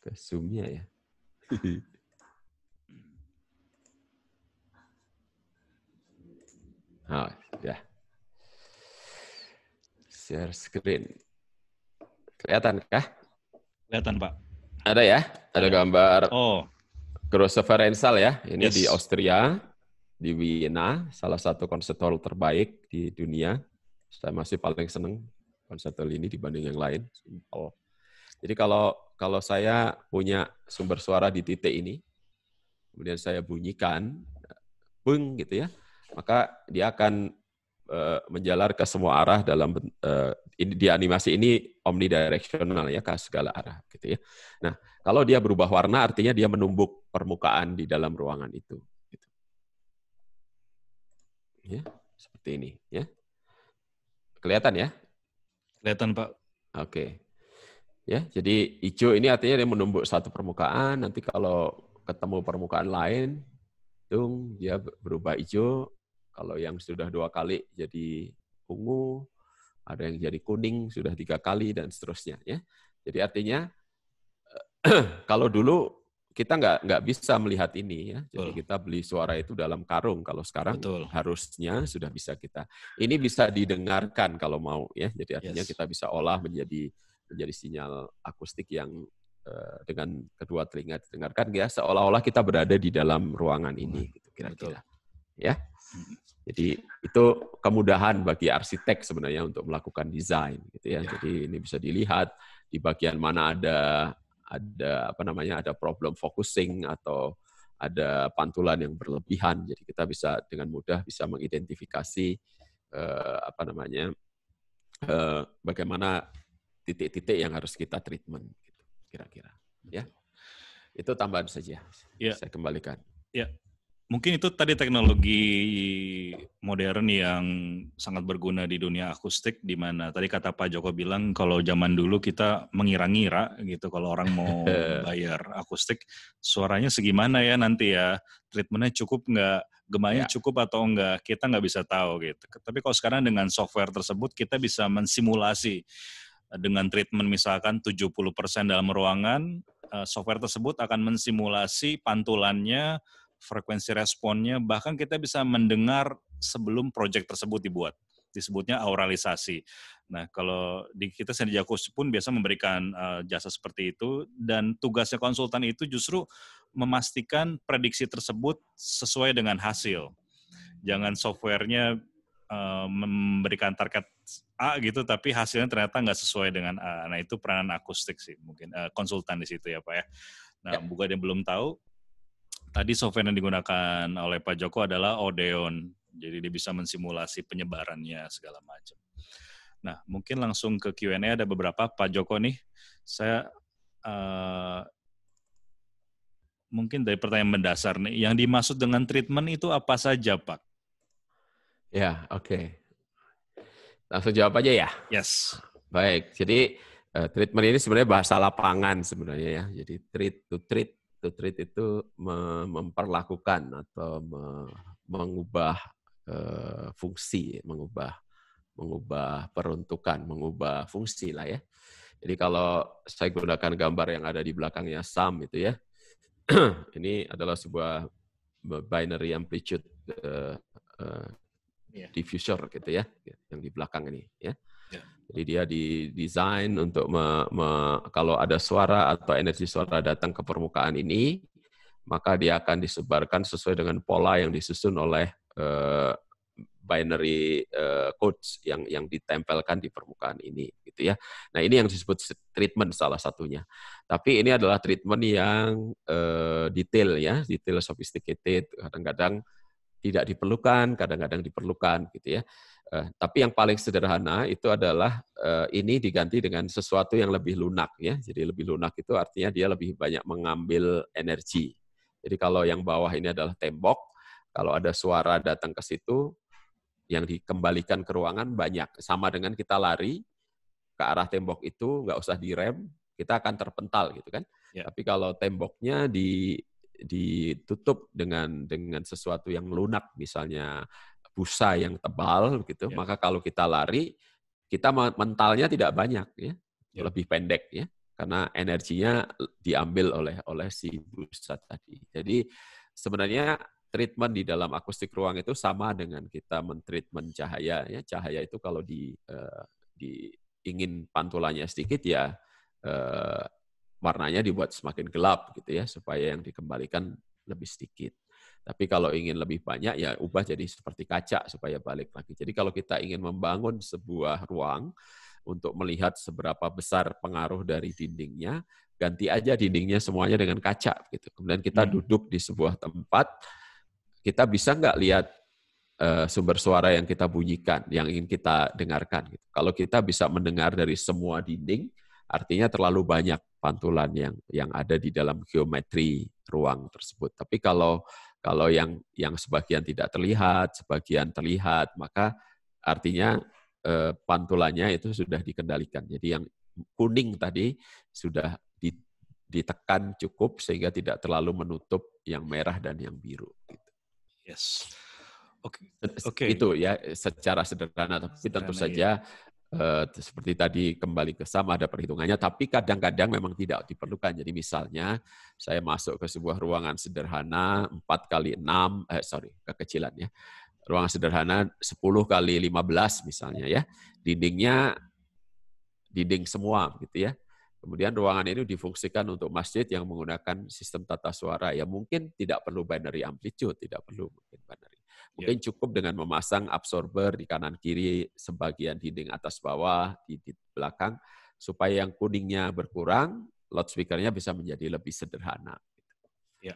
ke zoomnya ya? Oh, ya. Share screen. Kelihatan kah? Kelihatan, Pak. Ada ya? Ada gambar Oh. Christopher ensal ya. Ini yes. di Austria, di Wina, salah satu konsertol terbaik di dunia. Saya masih paling seneng konsertol ini dibanding yang lain. Simple. Jadi kalau kalau saya punya sumber suara di titik ini, kemudian saya bunyikan, bung gitu ya, maka dia akan uh, menjalar ke semua arah dalam uh, di animasi ini omnidirectional ya ke segala arah gitu ya. Nah, kalau dia berubah warna artinya dia menumbuk permukaan di dalam ruangan itu gitu. Ya, seperti ini ya. Kelihatan ya? Kelihatan, Pak. Oke. Ya, jadi hijau ini artinya dia menumbuk satu permukaan, nanti kalau ketemu permukaan lain, tung dia berubah hijau, kalau yang sudah dua kali jadi ungu, ada yang jadi kuning sudah tiga kali dan seterusnya ya. Jadi artinya kalau dulu kita nggak nggak bisa melihat ini ya. Jadi Betul. kita beli suara itu dalam karung. Kalau sekarang Betul. harusnya sudah bisa kita. Ini bisa didengarkan kalau mau ya. Jadi artinya yes. kita bisa olah menjadi menjadi sinyal akustik yang eh, dengan kedua telinga didengarkan ya seolah-olah kita berada di dalam ruangan ini gitu kira-kira ya. Jadi itu kemudahan bagi arsitek sebenarnya untuk melakukan desain gitu ya. ya. Jadi ini bisa dilihat di bagian mana ada ada apa namanya ada problem focusing atau ada pantulan yang berlebihan. Jadi kita bisa dengan mudah bisa mengidentifikasi eh, apa namanya eh, bagaimana titik-titik yang harus kita treatment gitu, kira-kira ya. Itu tambahan saja. Ya. Saya kembalikan. Ya, mungkin itu tadi teknologi modern yang sangat berguna di dunia akustik di mana tadi kata Pak Joko bilang kalau zaman dulu kita mengira-ngira gitu kalau orang mau bayar akustik suaranya segimana ya nanti ya treatmentnya cukup nggak gemanya ya. cukup atau enggak kita nggak bisa tahu gitu tapi kalau sekarang dengan software tersebut kita bisa mensimulasi dengan treatment misalkan 70% dalam ruangan eh, software tersebut akan mensimulasi pantulannya frekuensi responnya, bahkan kita bisa mendengar sebelum proyek tersebut dibuat. Disebutnya auralisasi. Nah, kalau di kita sendiri Jakus pun biasa memberikan uh, jasa seperti itu dan tugasnya konsultan itu justru memastikan prediksi tersebut sesuai dengan hasil. Jangan softwarenya eh, memberikan target A gitu, tapi hasilnya ternyata nggak sesuai dengan A. Nah itu peranan akustik sih mungkin eh, konsultan di situ ya Pak ya. Nah, ya. buat yang belum tahu, tadi software yang digunakan oleh Pak Joko adalah Odeon. Jadi dia bisa mensimulasi penyebarannya segala macam. Nah, mungkin langsung ke Q&A ada beberapa Pak Joko nih. Saya uh, mungkin dari pertanyaan mendasar nih, yang dimaksud dengan treatment itu apa saja, Pak? Ya, oke. Okay. Langsung jawab aja ya. Yes. Baik. Jadi uh, treatment ini sebenarnya bahasa lapangan sebenarnya ya. Jadi treat to treat to treat itu memperlakukan atau mengubah eh, fungsi, mengubah mengubah peruntukan, mengubah fungsi lah ya. Jadi kalau saya gunakan gambar yang ada di belakangnya sum itu ya, ini adalah sebuah binary amplitude eh, eh, yeah. diffuser gitu ya, yang di belakang ini ya. Yeah. Jadi dia didesain untuk me, me, kalau ada suara atau energi suara datang ke permukaan ini, maka dia akan disebarkan sesuai dengan pola yang disusun oleh uh, binary uh, codes yang yang ditempelkan di permukaan ini gitu ya. Nah, ini yang disebut treatment salah satunya. Tapi ini adalah treatment yang uh, detail ya, detail sophisticated kadang-kadang tidak diperlukan, kadang-kadang diperlukan gitu ya. Uh, tapi yang paling sederhana itu adalah uh, ini diganti dengan sesuatu yang lebih lunak ya. Jadi lebih lunak itu artinya dia lebih banyak mengambil energi. Jadi kalau yang bawah ini adalah tembok, kalau ada suara datang ke situ yang dikembalikan ke ruangan banyak. Sama dengan kita lari ke arah tembok itu nggak usah direm, kita akan terpental gitu kan. Ya. Tapi kalau temboknya di ditutup dengan dengan sesuatu yang lunak misalnya busa yang tebal gitu, ya. maka kalau kita lari kita mentalnya tidak banyak ya, ya. lebih pendek ya karena energinya diambil oleh oleh si busa tadi. Jadi sebenarnya treatment di dalam akustik ruang itu sama dengan kita mentreatment cahaya ya. Cahaya itu kalau di uh, di ingin pantulannya sedikit ya eh, warnanya dibuat semakin gelap gitu ya supaya yang dikembalikan lebih sedikit. Tapi kalau ingin lebih banyak ya ubah jadi seperti kaca supaya balik lagi. Jadi kalau kita ingin membangun sebuah ruang untuk melihat seberapa besar pengaruh dari dindingnya, ganti aja dindingnya semuanya dengan kaca gitu. Kemudian kita hmm. duduk di sebuah tempat, kita bisa nggak lihat uh, sumber suara yang kita bunyikan, yang ingin kita dengarkan. Gitu. Kalau kita bisa mendengar dari semua dinding, Artinya terlalu banyak pantulan yang yang ada di dalam geometri ruang tersebut. Tapi kalau kalau yang yang sebagian tidak terlihat, sebagian terlihat, maka artinya eh, pantulannya itu sudah dikendalikan. Jadi yang kuning tadi sudah ditekan cukup sehingga tidak terlalu menutup yang merah dan yang biru. Gitu. Yes. Oke. Okay. Okay. Itu ya secara sederhana. Tapi tentu iya. saja eh, seperti tadi kembali ke sama ada perhitungannya, tapi kadang-kadang memang tidak diperlukan. Jadi misalnya saya masuk ke sebuah ruangan sederhana 4 kali 6, eh, sorry, kekecilan ya. Ruangan sederhana 10 kali 15 misalnya ya. Dindingnya dinding semua gitu ya. Kemudian ruangan ini difungsikan untuk masjid yang menggunakan sistem tata suara. Ya mungkin tidak perlu binary amplitude, tidak perlu mungkin binary Ya. Mungkin yeah. cukup dengan memasang absorber di kanan kiri sebagian dinding atas bawah di, belakang supaya yang kuningnya berkurang, loudspeakernya bisa menjadi lebih sederhana. Ya.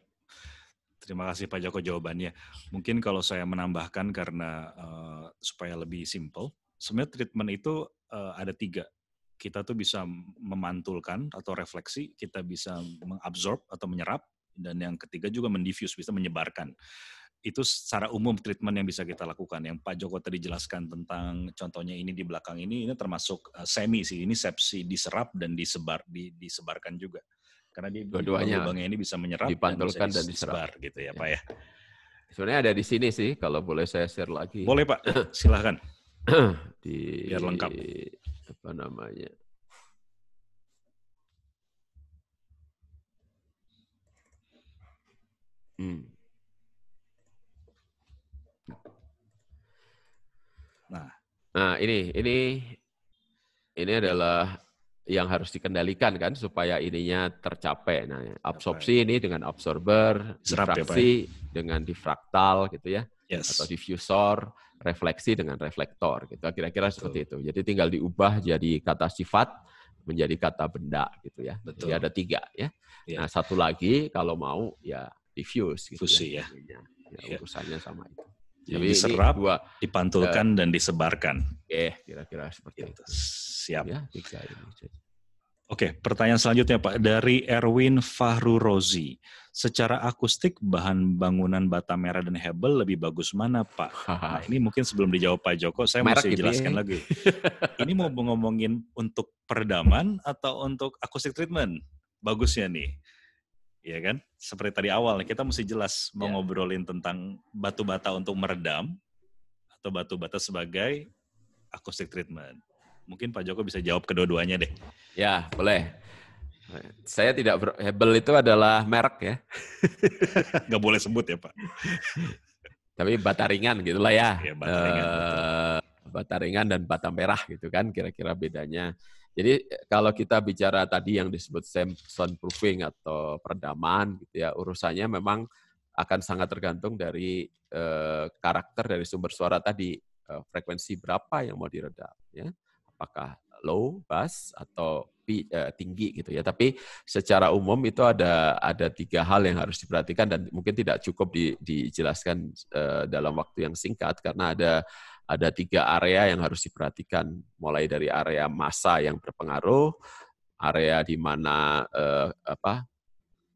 Terima kasih Pak Joko jawabannya. Mungkin kalau saya menambahkan karena uh, supaya lebih simple, sebenarnya treatment itu uh, ada tiga kita tuh bisa memantulkan atau refleksi, kita bisa mengabsorb atau menyerap, dan yang ketiga juga mendiffuse, bisa menyebarkan itu secara umum treatment yang bisa kita lakukan. Yang Pak Joko tadi jelaskan tentang contohnya ini di belakang ini, ini termasuk eh, semi sih. Ini sepsi diserap dan disebar, di, disebarkan juga. Karena di Dua-duanya lubangnya ini bisa menyerap dipantulkan dan, bisa diserap. dan disebar gitu ya, ya Pak ya. Sebenarnya ada di sini sih, kalau boleh saya share lagi. Boleh Pak, silahkan. di, Biar lengkap. Apa namanya? Hmm. Nah, ini ini ini adalah yang harus dikendalikan kan supaya ininya tercapai. Nah, ya, absorpsi ini dengan absorber, Serap ya, difraksi ya, dengan difraktal gitu ya. Yes. Atau diffusor, refleksi dengan reflektor gitu. Kira-kira seperti itu. Jadi tinggal diubah jadi kata sifat menjadi kata benda gitu ya. Betul. Jadi ada tiga ya. ya. Nah, satu lagi kalau mau ya diffuse gitu. Ya Fusi ya. ya, ya. Urusannya sama itu. Jadi diserap, dua, dipantulkan uh, dan disebarkan. Eh, kira-kira seperti gitu. itu. Siap. Ya, tiga ini. Oke, pertanyaan selanjutnya Pak dari Erwin Fahru Rozi. Secara akustik bahan bangunan bata merah dan hebel lebih bagus mana Pak? Nah, ini mungkin sebelum dijawab Pak Joko saya masih gitu ya. jelaskan ini. lagi. ini mau ngomongin untuk peredaman atau untuk akustik treatment? Bagusnya nih ya kan? Seperti tadi awal, kita mesti jelas iya. mau ngobrolin tentang batu bata untuk meredam atau batu bata sebagai acoustic treatment. Mungkin Pak Joko bisa jawab kedua-duanya deh. Ya, boleh. Saya tidak ber... Hebel itu adalah merek ya. Nggak boleh sebut ya Pak. Tapi bata ringan lah ya. Yeah, bata ringan, uh, bata ringan dan bata merah gitu kan kira-kira bedanya. Jadi eh, kalau kita bicara tadi yang disebut soundproofing atau peredaman gitu ya, urusannya memang akan sangat tergantung dari eh, karakter dari sumber suara tadi, eh, frekuensi berapa yang mau diredam ya. Apakah low bass atau eh, tinggi gitu ya. Tapi secara umum itu ada ada tiga hal yang harus diperhatikan dan mungkin tidak cukup di, dijelaskan eh, dalam waktu yang singkat karena ada ada tiga area yang harus diperhatikan, mulai dari area massa yang berpengaruh, area di mana eh, apa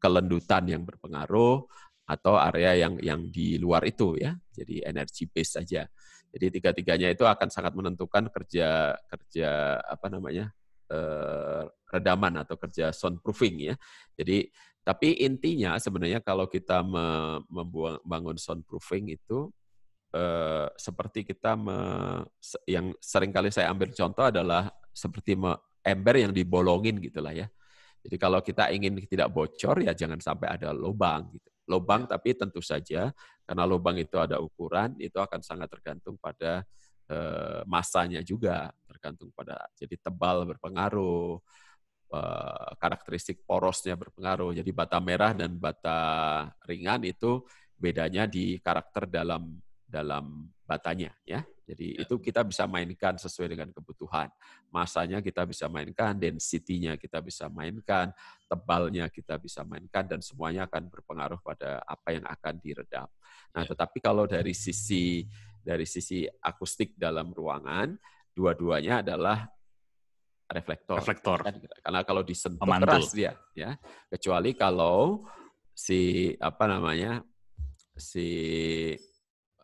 kelendutan yang berpengaruh, atau area yang yang di luar itu ya, jadi energy base saja. Jadi tiga-tiganya itu akan sangat menentukan kerja kerja apa namanya eh, redaman atau kerja soundproofing ya. Jadi tapi intinya sebenarnya kalau kita membangun soundproofing itu eh, seperti kita me, yang kali saya ambil contoh adalah seperti me, ember yang dibolongin gitulah ya. Jadi kalau kita ingin tidak bocor ya jangan sampai ada lubang gitu. Lubang ya. tapi tentu saja karena lubang itu ada ukuran itu akan sangat tergantung pada eh, masanya juga, tergantung pada jadi tebal berpengaruh eh, karakteristik porosnya berpengaruh. Jadi bata merah dan bata ringan itu bedanya di karakter dalam dalam batanya ya. Jadi ya. itu kita bisa mainkan sesuai dengan kebutuhan. Masanya kita bisa mainkan, density-nya kita bisa mainkan, tebalnya kita bisa mainkan dan semuanya akan berpengaruh pada apa yang akan diredam. Nah, ya. tetapi kalau dari sisi dari sisi akustik dalam ruangan, dua-duanya adalah reflektor. Reflektor. Kan gitu. Karena kalau disentuh Memantul. keras dia, ya, ya. Kecuali kalau si apa namanya si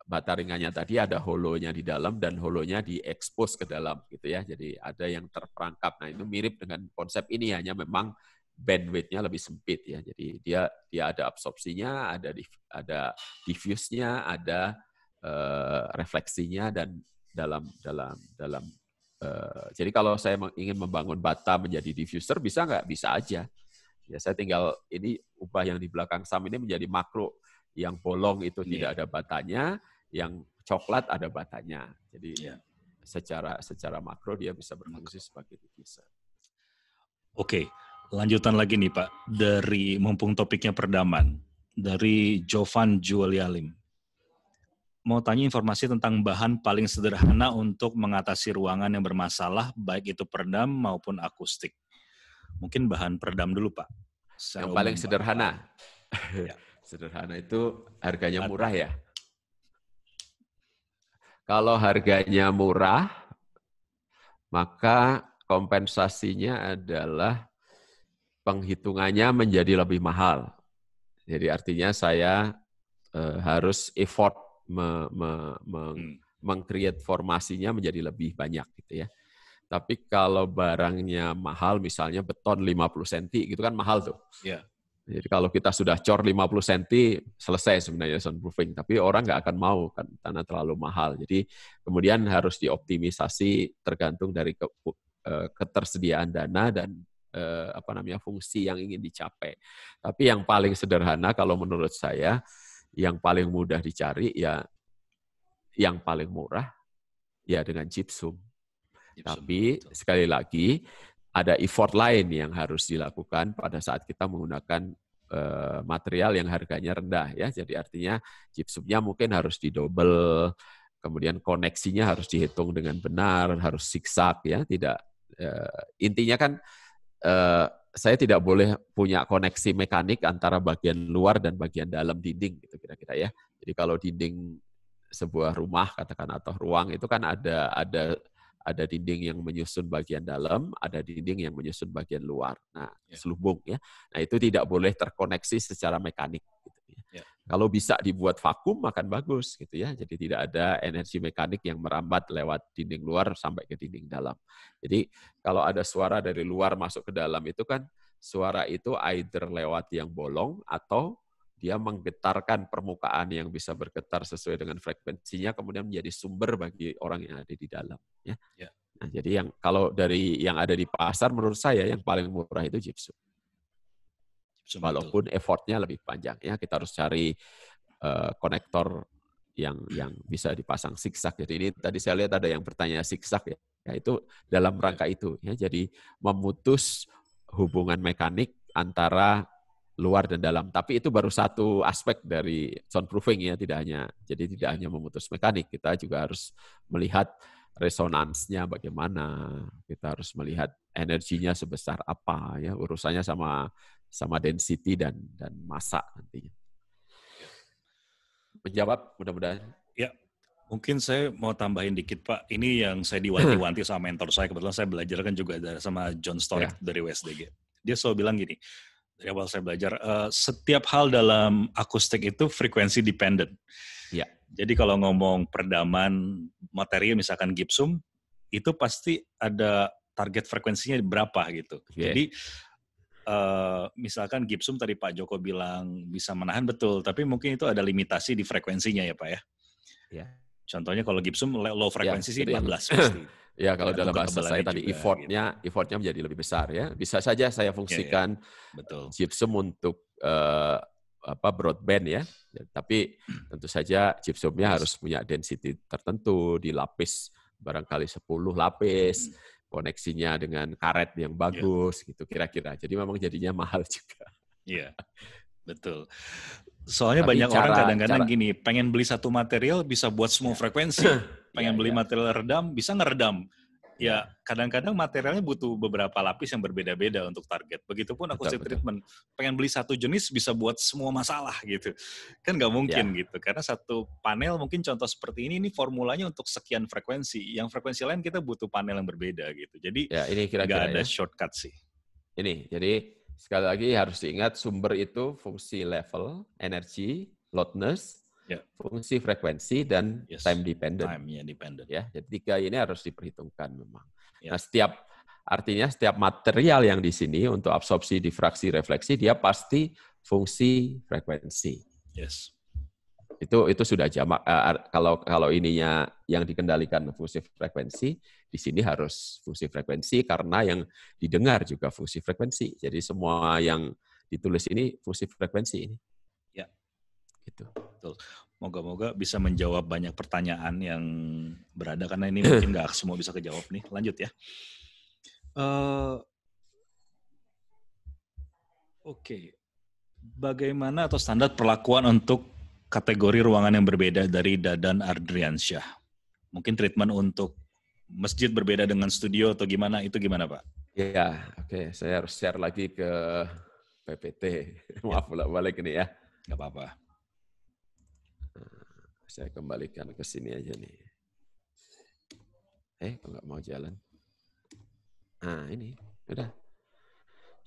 bataringannya ringannya tadi ada holonya di dalam dan holonya diekspos ke dalam gitu ya. Jadi ada yang terperangkap. Nah itu mirip dengan konsep ini hanya memang bandwidthnya lebih sempit ya. Jadi dia dia ada absorpsinya, ada dif, ada diffuse-nya, ada uh, refleksinya dan dalam dalam dalam uh, jadi kalau saya ingin membangun bata menjadi diffuser bisa nggak? Bisa aja. Ya saya tinggal ini ubah yang di belakang sam ini menjadi makro yang bolong itu yeah. tidak ada batanya, yang coklat ada batanya. Jadi ya. secara secara makro dia bisa berfungsi sebagai degusan. Oke, lanjutan lagi nih Pak dari mumpung topiknya perdaman dari Jovan Julialim. Mau tanya informasi tentang bahan paling sederhana untuk mengatasi ruangan yang bermasalah, baik itu perdam maupun akustik. Mungkin bahan perdam dulu, Pak. yang paling sederhana. Ya. sederhana itu harganya murah ya kalau harganya murah, maka kompensasinya adalah penghitungannya menjadi lebih mahal. Jadi artinya saya eh, harus effort me, me, meng, hmm. mengcreate formasinya menjadi lebih banyak gitu ya. Tapi kalau barangnya mahal, misalnya beton 50 cm gitu kan mahal tuh. Yeah. Jadi kalau kita sudah cor 50 cm, selesai sebenarnya soundproofing. Tapi orang nggak akan mau kan, karena terlalu mahal. Jadi kemudian harus dioptimisasi tergantung dari ke, uh, ketersediaan dana dan uh, apa namanya fungsi yang ingin dicapai. Tapi yang paling sederhana kalau menurut saya, yang paling mudah dicari ya yang paling murah ya dengan gypsum. Tapi sekali lagi ada effort lain yang harus dilakukan pada saat kita menggunakan eh, material yang harganya rendah ya. Jadi artinya gypsumnya mungkin harus didobel, kemudian koneksinya harus dihitung dengan benar, harus zigzag ya, tidak eh, intinya kan eh, saya tidak boleh punya koneksi mekanik antara bagian luar dan bagian dalam dinding gitu kira-kira ya. Jadi kalau dinding sebuah rumah katakan atau ruang itu kan ada ada ada dinding yang menyusun bagian dalam, ada dinding yang menyusun bagian luar. Nah, yeah. selubung ya. Nah, itu tidak boleh terkoneksi secara mekanik gitu Yeah. Ya. Kalau bisa dibuat vakum akan bagus gitu ya. Jadi tidak ada energi mekanik yang merambat lewat dinding luar sampai ke dinding dalam. Jadi kalau ada suara dari luar masuk ke dalam itu kan suara itu either lewat yang bolong atau dia menggetarkan permukaan yang bisa bergetar sesuai dengan frekuensinya kemudian menjadi sumber bagi orang yang ada di dalam ya. ya. Nah, jadi yang kalau dari yang ada di pasar menurut saya yang paling murah itu gypsum. gypsum Walaupun betul. effortnya lebih panjang ya kita harus cari uh, konektor yang yang bisa dipasang zigzag. Jadi ini tadi saya lihat ada yang bertanya zigzag ya. ya itu dalam rangka ya. itu ya. Jadi memutus hubungan mekanik antara luar dan dalam. Tapi itu baru satu aspek dari soundproofing ya, tidak hanya jadi tidak hanya memutus mekanik, kita juga harus melihat resonansnya bagaimana, kita harus melihat energinya sebesar apa ya, urusannya sama sama density dan dan massa nantinya. Menjawab mudah-mudahan. Ya, Mungkin saya mau tambahin dikit Pak, ini yang saya diwanti-wanti sama mentor saya, kebetulan saya belajar kan juga sama John Storick yeah. dari WSDG. Dia selalu bilang gini, Ya, awal saya belajar uh, setiap hal dalam akustik itu frekuensi dependent. Ya. Jadi kalau ngomong peredaman materi misalkan gipsum itu pasti ada target frekuensinya berapa gitu. Yeah. Jadi uh, misalkan gipsum tadi Pak Joko bilang bisa menahan betul, tapi mungkin itu ada limitasi di frekuensinya ya Pak ya. Yeah. Contohnya kalau gipsum low ya, frekuensi yeah, sih 15 pasti. Ya kalau ya, dalam bahasa saya tadi effortnya, gitu. effortnya menjadi lebih besar ya. Bisa saja saya iya, iya. fungsikan ya, ya. untuk uh, apa broadband ya. ya. Tapi tentu saja gypsumnya yes. harus punya density tertentu di lapis barangkali 10 lapis, hmm. koneksinya dengan karet yang iya. bagus yeah. gitu kira-kira. Jadi memang jadinya mahal juga. Iya. Betul. Soalnya Tapi banyak cara, orang kadang-kadang gini, pengen beli satu material bisa buat semua ya. frekuensi. pengen ya, beli ya. material redam bisa ngeredam. Ya, kadang-kadang materialnya butuh beberapa lapis yang berbeda-beda untuk target. Begitupun aku betul, betul. pengen beli satu jenis bisa buat semua masalah gitu. Kan nggak mungkin ya. gitu. Karena satu panel mungkin contoh seperti ini ini formulanya untuk sekian frekuensi. Yang frekuensi lain kita butuh panel yang berbeda gitu. Jadi ya, ini kira-kira nggak ada ya. shortcut sih. Ini, jadi Sekali lagi harus diingat sumber itu fungsi level, energi, loudness, yeah. fungsi frekuensi dan yes. time dependent. Time ya, dependent. Ya, jadi tiga ini harus diperhitungkan memang. Yeah. Nah, setiap artinya setiap material yang di sini untuk absorpsi, difraksi, refleksi dia pasti fungsi frekuensi. Yes. Itu itu sudah jamak uh, eh, kalau kalau ininya yang dikendalikan fungsi frekuensi, di sini harus fungsi frekuensi karena yang didengar juga fungsi frekuensi. Jadi semua yang ditulis ini fungsi frekuensi ini. Ya. Gitu. Betul. Moga-moga bisa menjawab banyak pertanyaan yang berada karena ini mungkin nggak semua bisa kejawab nih. Lanjut ya. Uh, Oke, okay. bagaimana atau standar perlakuan untuk kategori ruangan yang berbeda dari Dadan Ardriansyah. Mungkin treatment untuk masjid berbeda dengan studio atau gimana itu gimana Pak? Ya, oke, okay. saya harus share lagi ke PPT. Maaf bolak balik ini ya. Gak apa-apa. Eh, saya kembalikan ke sini aja nih. Eh, kok nggak mau jalan? Nah, ini udah.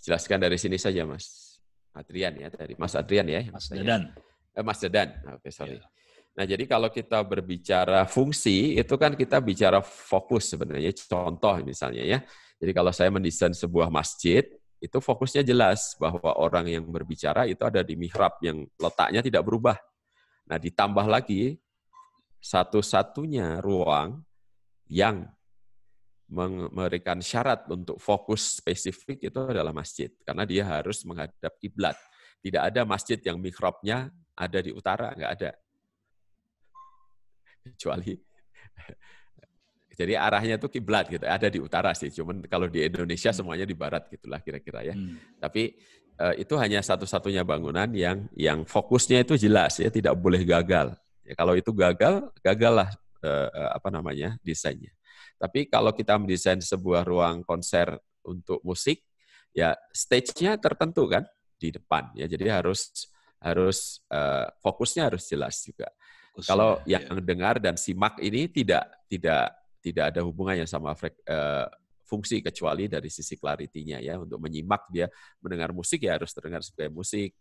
Jelaskan dari sini saja, Mas. Adrian ya tadi. Mas Adrian ya. Mas Dadan. Ya eh, Mas Dedan. Ah, oke, okay, sorry. Yeah. Nah, jadi kalau kita berbicara fungsi, itu kan kita bicara fokus sebenarnya. Contoh misalnya ya. Jadi kalau saya mendesain sebuah masjid, itu fokusnya jelas bahwa orang yang berbicara itu ada di mihrab yang letaknya tidak berubah. Nah, ditambah lagi satu-satunya ruang yang memberikan syarat untuk fokus spesifik itu adalah masjid karena dia harus menghadap kiblat. Tidak ada masjid yang mihrabnya ada di utara nggak ada kecuali jadi arahnya itu kiblat gitu ada di utara sih cuman kalau di Indonesia hmm. semuanya di barat gitulah kira-kira ya hmm. tapi eh, itu hanya satu-satunya bangunan yang yang fokusnya itu jelas ya tidak boleh gagal ya, kalau itu gagal lah eh, apa namanya desainnya tapi kalau kita mendesain sebuah ruang konser untuk musik ya stage-nya tertentu kan di depan ya jadi harus harus uh, fokusnya harus jelas juga. Fokusnya, Kalau iya. yang mendengar dengar dan simak ini tidak tidak tidak ada hubungannya sama frek, uh, fungsi kecuali dari sisi clarity ya untuk menyimak dia mendengar musik ya harus terdengar sebagai musik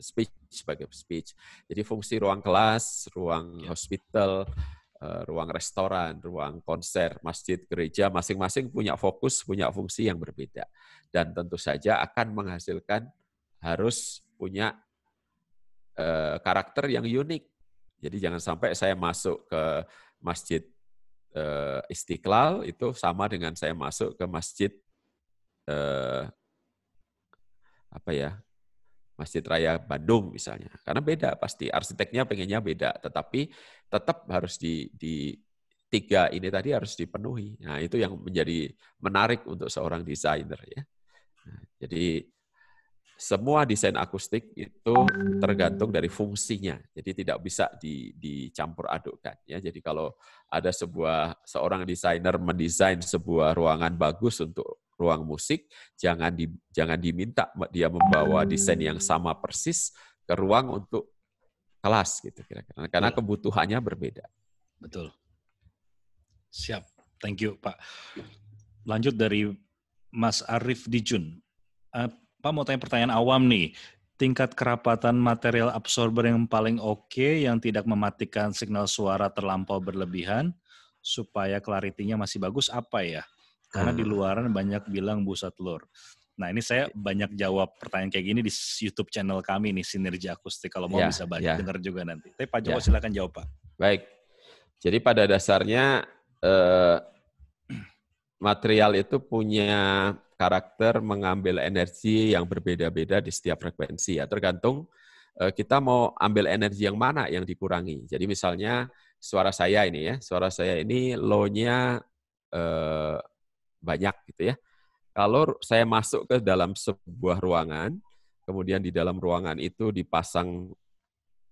speech sebagai speech. Jadi fungsi ruang kelas, ruang ya. hospital, uh, ruang restoran, ruang konser, masjid, gereja masing-masing punya fokus, punya fungsi yang berbeda dan tentu saja akan menghasilkan harus punya Eh, karakter yang unik. Jadi jangan sampai saya masuk ke masjid eh, Istiqlal itu sama dengan saya masuk ke masjid eh, apa ya Masjid Raya Bandung misalnya. Karena beda pasti arsiteknya pengennya beda, tetapi tetap harus di, di tiga ini tadi harus dipenuhi. Nah itu yang menjadi menarik untuk seorang desainer ya. Nah, jadi semua desain akustik itu tergantung dari fungsinya. Jadi tidak bisa di, dicampur adukkan. Ya. Jadi kalau ada sebuah seorang desainer mendesain sebuah ruangan bagus untuk ruang musik, jangan di, jangan diminta dia membawa desain yang sama persis ke ruang untuk kelas gitu kira-kira. Nah, karena kebutuhannya berbeda. Betul. Siap. Thank you, Pak. Lanjut dari Mas Arif Dijun. Eh, Pak mau tanya pertanyaan awam nih. Tingkat kerapatan material absorber yang paling oke okay, yang tidak mematikan signal suara terlampau berlebihan supaya clarity masih bagus apa ya? Karena di ah. luaran banyak bilang busa telur. Nah ini saya banyak jawab pertanyaan kayak gini di YouTube channel kami nih Sinergi Akustik. Kalau mau ya, bisa banyak ya. dengar juga nanti. Tapi Pak Joko ya. silakan jawab Pak. Baik. Jadi pada dasarnya eh, material itu punya karakter mengambil energi yang berbeda-beda di setiap frekuensi ya tergantung eh, kita mau ambil energi yang mana yang dikurangi. Jadi misalnya suara saya ini ya, suara saya ini low-nya eh, banyak gitu ya. Kalau saya masuk ke dalam sebuah ruangan, kemudian di dalam ruangan itu dipasang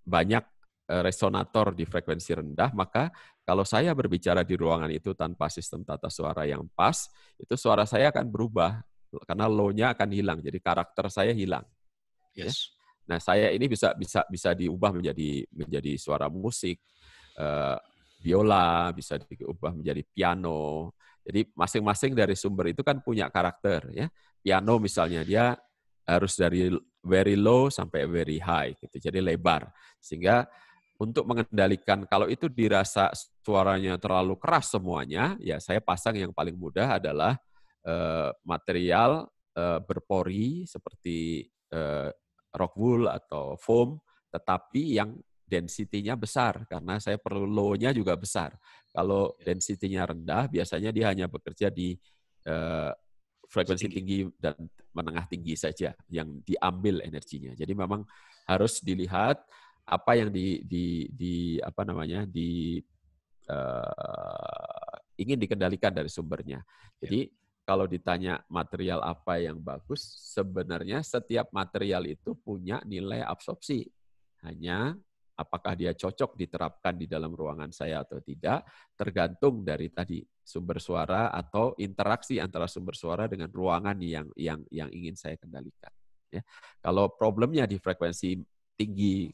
banyak eh, resonator di frekuensi rendah, maka kalau saya berbicara di ruangan itu tanpa sistem tata suara yang pas, itu suara saya akan berubah karena low-nya akan hilang. Jadi karakter saya hilang. Ya. Yes. Nah, saya ini bisa bisa bisa diubah menjadi menjadi suara musik, eh, biola, bisa diubah menjadi piano. Jadi masing-masing dari sumber itu kan punya karakter ya. Piano misalnya dia harus dari very low sampai very high gitu. Jadi lebar. Sehingga untuk mengendalikan kalau itu dirasa suaranya terlalu keras semuanya, ya saya pasang yang paling mudah adalah eh, material eh, berpori seperti eh, rock wool atau foam, tetapi yang densitinya besar karena saya perlu low-nya juga besar. Kalau ya. densitinya rendah, biasanya dia hanya bekerja di eh, frekuensi tinggi dan menengah tinggi saja yang diambil energinya. Jadi memang harus dilihat apa yang di, di, di apa namanya di uh, ingin dikendalikan dari sumbernya. Iya. Jadi ya. kalau ditanya material apa yang bagus, sebenarnya setiap material itu punya nilai absorpsi. Hanya apakah dia cocok diterapkan di dalam ruangan saya atau tidak, tergantung dari tadi sumber suara atau interaksi antara sumber suara dengan ruangan yang yang yang ingin saya kendalikan. Ya. Kalau problemnya di frekuensi tinggi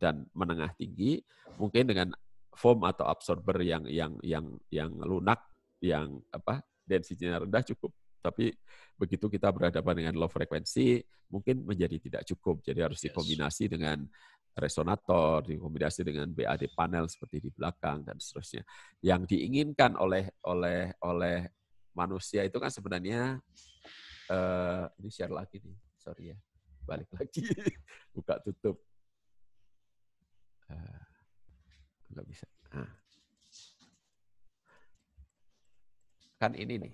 dan menengah tinggi mungkin dengan foam atau absorber yang yang yang yang lunak yang apa densitinya rendah cukup tapi begitu kita berhadapan dengan low frekuensi mungkin menjadi tidak cukup jadi harus dikombinasi yes. dengan resonator dikombinasi dengan BAD panel seperti di belakang dan seterusnya yang diinginkan oleh oleh oleh manusia itu kan sebenarnya uh, ini share lagi nih sorry ya balik lagi buka tutup Nggak bisa. Nah. Kan ini nih.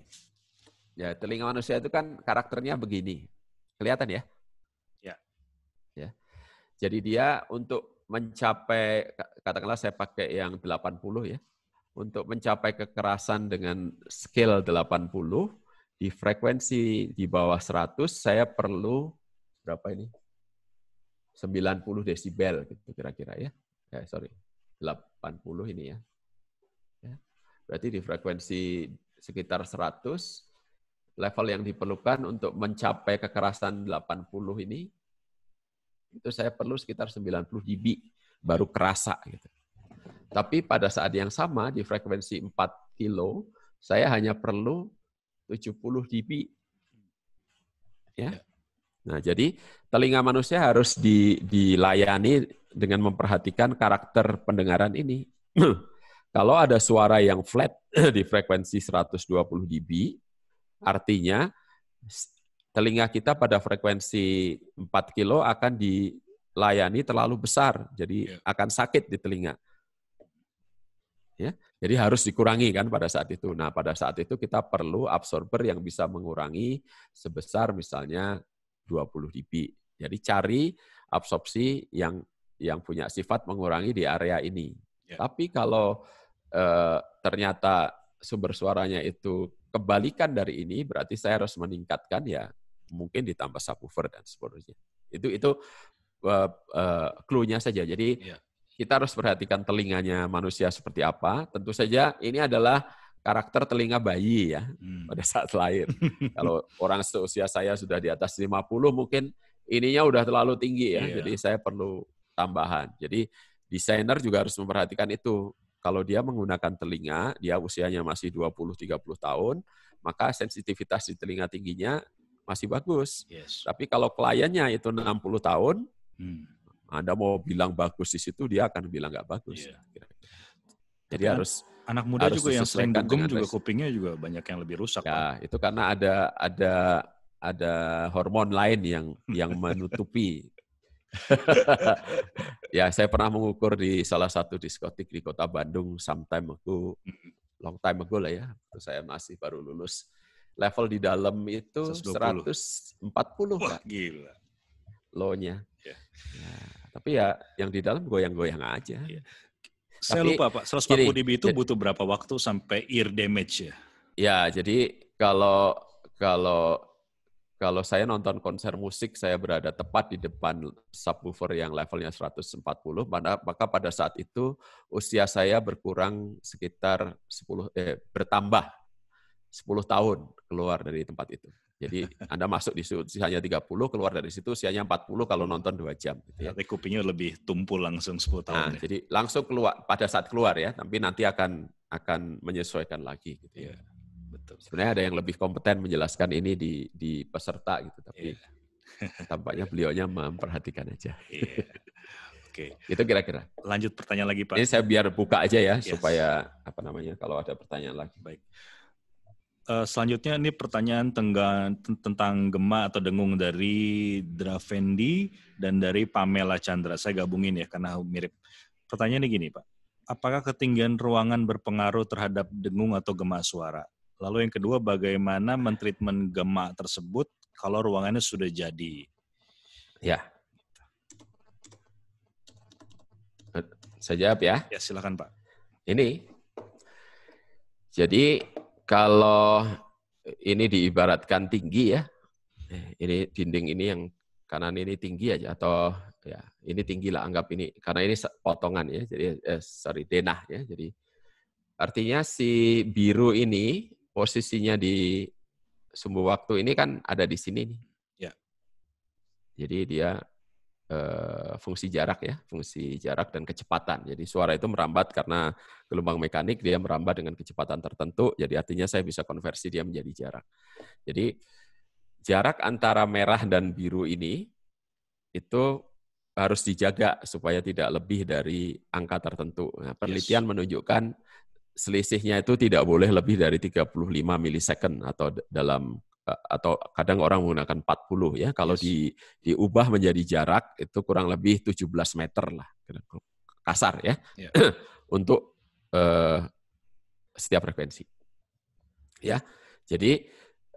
Ya, telinga manusia itu kan karakternya begini. Kelihatan ya? Ya. Ya. Jadi dia untuk mencapai katakanlah saya pakai yang 80 ya. Untuk mencapai kekerasan dengan skill 80 di frekuensi di bawah 100 saya perlu berapa ini? 90 desibel gitu kira-kira ya. Ya, sorry. 80 ini ya. ya. Berarti di frekuensi sekitar 100 level yang diperlukan untuk mencapai kekerasan 80 ini itu saya perlu sekitar 90 dB baru kerasa gitu. Tapi pada saat yang sama di frekuensi 4 kilo saya hanya perlu 70 dB. Ya. ya. Nah, jadi telinga manusia harus di, dilayani dengan memperhatikan karakter pendengaran ini. Kalau ada suara yang flat di frekuensi 120 dB, artinya telinga kita pada frekuensi 4 kilo akan dilayani terlalu besar, jadi yeah. akan sakit di telinga. Ya, jadi harus dikurangi kan pada saat itu. Nah, pada saat itu kita perlu absorber yang bisa mengurangi sebesar misalnya 20 dB. Jadi cari absorpsi yang yang punya sifat mengurangi di area ini. Yeah. Tapi kalau e, ternyata sumber suaranya itu kebalikan dari ini, berarti saya harus meningkatkan ya mungkin ditambah subwoofer dan sebagainya. Itu itu e, e, clue-nya saja. Jadi yeah. kita harus perhatikan telinganya manusia seperti apa. Tentu saja ini adalah karakter telinga bayi ya hmm. pada saat lahir. Kalau orang seusia saya sudah di atas 50 mungkin ininya udah terlalu tinggi ya. Yeah. Jadi saya perlu tambahan. Jadi desainer juga harus memperhatikan itu. Kalau dia menggunakan telinga, dia usianya masih 20-30 tahun, maka sensitivitas di telinga tingginya masih bagus. Yes. Tapi kalau kliennya itu 60 tahun, hmm. Anda mau bilang bagus di situ, dia akan bilang nggak bagus. Yeah. Jadi Tapi harus anak muda harus juga yang sering dugem juga res- kupingnya juga banyak yang lebih rusak. Ya, kan? itu karena ada ada ada hormon lain yang yang menutupi ya, saya pernah mengukur di salah satu diskotik di kota Bandung sometime ago, long time ago lah ya. Saya masih baru lulus. Level di dalam itu 120. 140, Wah, Pak. gila. Low-nya. Yeah. Ya, tapi ya yang di dalam goyang-goyang aja. Yeah. Saya lupa Pak, 140 gini, dB itu butuh berapa waktu sampai ear damage ya? Ya, jadi kalau kalau kalau saya nonton konser musik, saya berada tepat di depan subwoofer yang levelnya 140, maka pada saat itu usia saya berkurang sekitar 10, eh, bertambah 10 tahun keluar dari tempat itu. Jadi Anda masuk di usianya 30, keluar dari situ usianya 40 kalau hmm. nonton 2 jam. Gitu ya. Tapi lebih tumpul langsung 10 nah, tahun. Nah, ya. Jadi langsung keluar, pada saat keluar ya, tapi nanti akan akan menyesuaikan lagi. Gitu ya. Iya gitu. Sebenarnya ada yang lebih kompeten menjelaskan ini di di peserta gitu, tapi yeah. tampaknya beliaunya memperhatikan aja. Yeah. Oke. Okay. Itu kira-kira. Lanjut pertanyaan lagi Pak. Ini saya biar buka aja ya yes. supaya apa namanya kalau ada pertanyaan lagi. Baik. Eh, selanjutnya ini pertanyaan tentang gema atau dengung dari Dravendi dan dari Pamela Chandra. Saya gabungin ya karena mirip. Pertanyaannya gini Pak, apakah ketinggian ruangan berpengaruh terhadap dengung atau gema suara? Lalu yang kedua, bagaimana mentreatment gemak tersebut kalau ruangannya sudah jadi? Ya. Saya jawab ya. Ya, silakan Pak. Ini, jadi kalau ini diibaratkan tinggi ya, ini dinding ini yang kanan ini tinggi aja atau ya ini tinggi lah anggap ini karena ini potongan ya jadi eh, sorry denah ya jadi artinya si biru ini posisinya di sumbu waktu ini kan ada di sini nih. Ya. Jadi dia eh, fungsi jarak ya, fungsi jarak dan kecepatan. Jadi suara itu merambat karena gelombang mekanik dia merambat dengan kecepatan tertentu. Jadi artinya saya bisa konversi dia menjadi jarak. Jadi jarak antara merah dan biru ini itu harus dijaga supaya tidak lebih dari angka tertentu. Nah, penelitian yes. menunjukkan selisihnya itu tidak boleh lebih dari 35 milisecond atau dalam e, atau kadang orang menggunakan 40 ya kalau yes. di diubah menjadi jarak itu kurang lebih 17 meter lah kasar ya yeah. Ya. untuk uh, setiap frekuensi ya jadi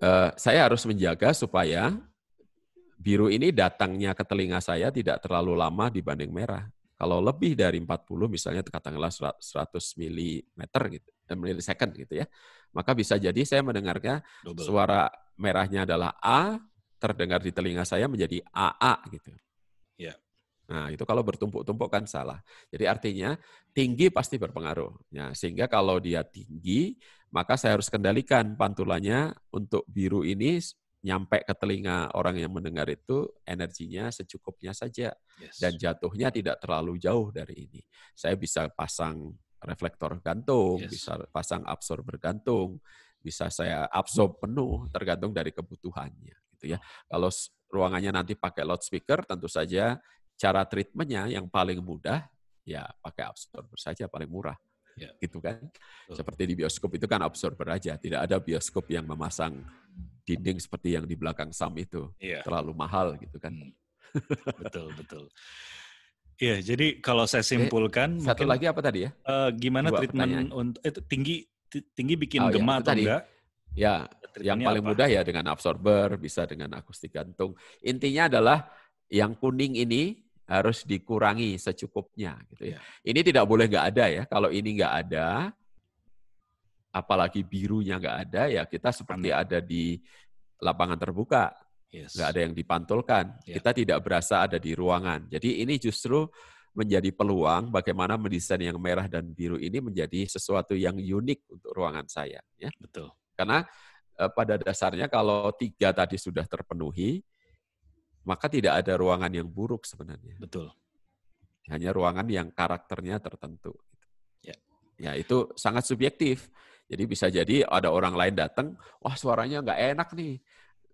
uh, saya harus menjaga supaya biru ini datangnya ke telinga saya tidak terlalu lama dibanding merah kalau lebih dari 40 misalnya katakanlah 100 mm gitu, eh, second gitu ya. Maka bisa jadi saya mendengarnya Double. suara merahnya adalah A terdengar di telinga saya menjadi AA gitu. Ya. Yeah. Nah, itu kalau bertumpuk-tumpuk kan salah. Jadi artinya tinggi pasti berpengaruh. Ya, sehingga kalau dia tinggi, maka saya harus kendalikan pantulannya untuk biru ini nyampe ke telinga orang yang mendengar itu energinya secukupnya saja yes. dan jatuhnya tidak terlalu jauh dari ini. Saya bisa pasang reflektor gantung, yes. bisa pasang absorber gantung, bisa saya absorb penuh tergantung dari kebutuhannya gitu ya. Kalau ruangannya nanti pakai loudspeaker tentu saja cara treatmentnya yang paling mudah ya pakai absorber saja paling murah Ya. gitu kan. Betul. Seperti di bioskop itu kan absorber aja, tidak ada bioskop yang memasang dinding seperti yang di belakang Sam itu. iya. Terlalu mahal gitu kan. Hmm. betul, betul. Iya, jadi kalau saya eh, simpulkan eh, satu mungkin, lagi apa tadi ya? Uh, gimana Dua treatment untuk itu eh, tinggi tinggi bikin oh, gema ya, enggak? Ya, ya yang paling apa? mudah ya dengan absorber, bisa dengan akustik gantung. Intinya adalah yang kuning ini harus dikurangi secukupnya gitu ya. ya. Ini tidak boleh nggak ada ya. Kalau ini nggak ada, apalagi birunya nggak ada, ya kita seperti Amin. ada di lapangan terbuka, yes. nggak ada yang dipantulkan. Yeah. Kita tidak berasa ada di ruangan. Jadi ini justru menjadi peluang bagaimana mendesain yang merah dan biru ini menjadi sesuatu yang unik untuk ruangan saya. Ya. Betul. Karena eh, pada dasarnya kalau tiga tadi sudah terpenuhi, maka tidak ada ruangan yang buruk sebenarnya. Betul. Hanya ruangan yang karakternya tertentu. Ya, ya itu sangat subjektif. Jadi bisa jadi ada orang lain datang, wah suaranya nggak enak nih.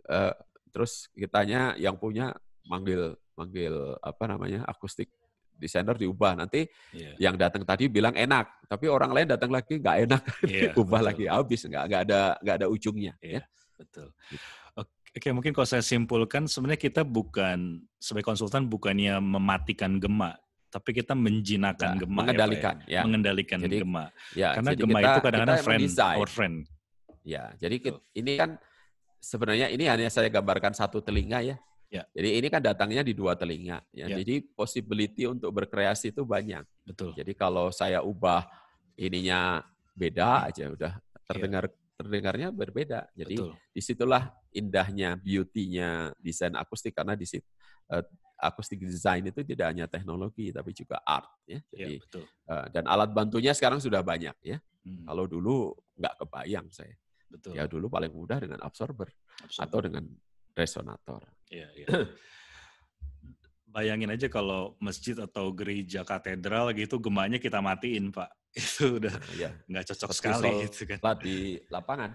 Uh, terus kitanya yang punya manggil manggil apa namanya akustik desainer diubah nanti yeah. yang datang tadi bilang enak tapi orang lain datang lagi nggak enak yeah, ubah betul. lagi habis nggak nggak ada nggak ada ujungnya yeah, ya betul gitu. oke Oke, mungkin kalau saya simpulkan, sebenarnya kita bukan sebagai konsultan bukannya mematikan gemak tapi kita menjinakkan ya, gema ya. mengendalikan ya, ya. mengendalikan jadi, gema ya, karena jadi gema kita, itu kadang-kadang friend mendesain. or friend ya jadi kita, ini kan sebenarnya ini hanya saya gambarkan satu telinga ya Ya. Jadi ini kan datangnya di dua telinga. Ya. ya. Jadi possibility untuk berkreasi itu banyak. Betul. Jadi kalau saya ubah ininya beda aja udah terdengar ya. terdengarnya berbeda. Jadi Betul. disitulah indahnya, beauty-nya desain akustik karena di situ eh, akustik design itu tidak hanya teknologi tapi juga art ya. Iya, Jadi ya, betul. Uh, dan alat bantunya sekarang sudah banyak ya. Hmm. Kalau dulu nggak kebayang saya. Ya betul. Ya dulu paling mudah dengan absorber, absorber. atau dengan resonator. Ya, ya. Bayangin aja kalau masjid atau gereja katedral gitu gemanya kita matiin, Pak. Itu udah ya. nggak cocok Seperti sekali gitu kan. Di lapangan.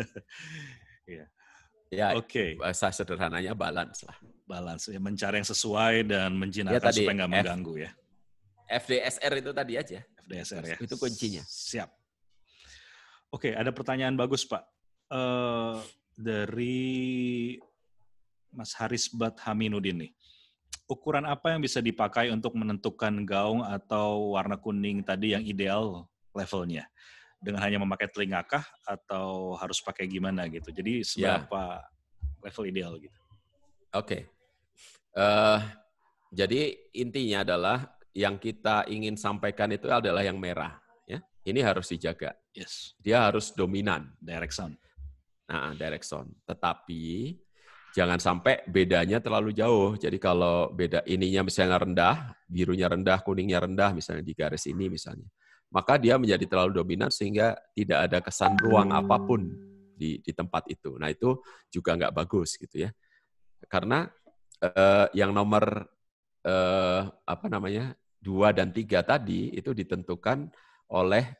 ya. Ya, oke. Okay. Bahasa sederhananya balance lah. Balance ya, mencari yang sesuai dan menjinakkan ya, tadi supaya nggak mengganggu ya. FDSR itu tadi aja. FDSR ya. Itu kuncinya. Siap. Oke, okay, ada pertanyaan bagus Pak. Uh, dari Mas Haris Bat Haminudin nih. Ukuran apa yang bisa dipakai untuk menentukan gaung atau warna kuning tadi yang ideal levelnya? dengan hanya memakai telinga kah atau harus pakai gimana gitu. Jadi ya. seberapa yeah. level ideal gitu. Oke. Okay. Uh, eh, jadi intinya adalah yang kita ingin sampaikan itu adalah yang merah. Ya, ini harus dijaga. Yes. Dia harus dominan. Direct sound. Nah, direct sound. Tetapi jangan sampai bedanya terlalu jauh. Jadi kalau beda ininya misalnya rendah, birunya rendah, kuningnya rendah, misalnya di garis ini misalnya maka dia menjadi terlalu dominan sehingga tidak ada kesan ruang apapun di, di tempat itu. Nah itu juga nggak bagus gitu ya, karena eh, yang nomor eh, apa namanya dua dan tiga tadi itu ditentukan oleh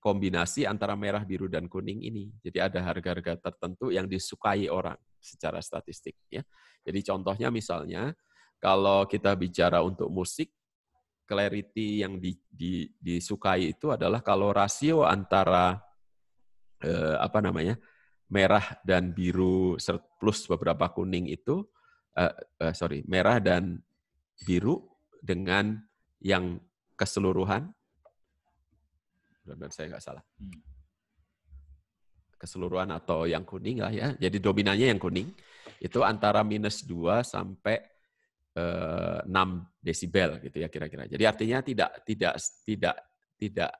kombinasi antara merah, biru, dan kuning ini. Jadi ada harga-harga tertentu yang disukai orang secara statistik. Ya. Jadi contohnya misalnya, kalau kita bicara untuk musik, clarity yang di, di, disukai itu adalah kalau rasio antara eh, apa namanya merah dan biru plus beberapa kuning itu eh, eh, sorry merah dan biru dengan yang keseluruhan benar saya nggak salah hmm. keseluruhan atau yang kuning lah ya jadi dominannya yang kuning itu antara minus 2 sampai 6 eh, desibel gitu ya kira-kira. Jadi artinya tidak tidak tidak tidak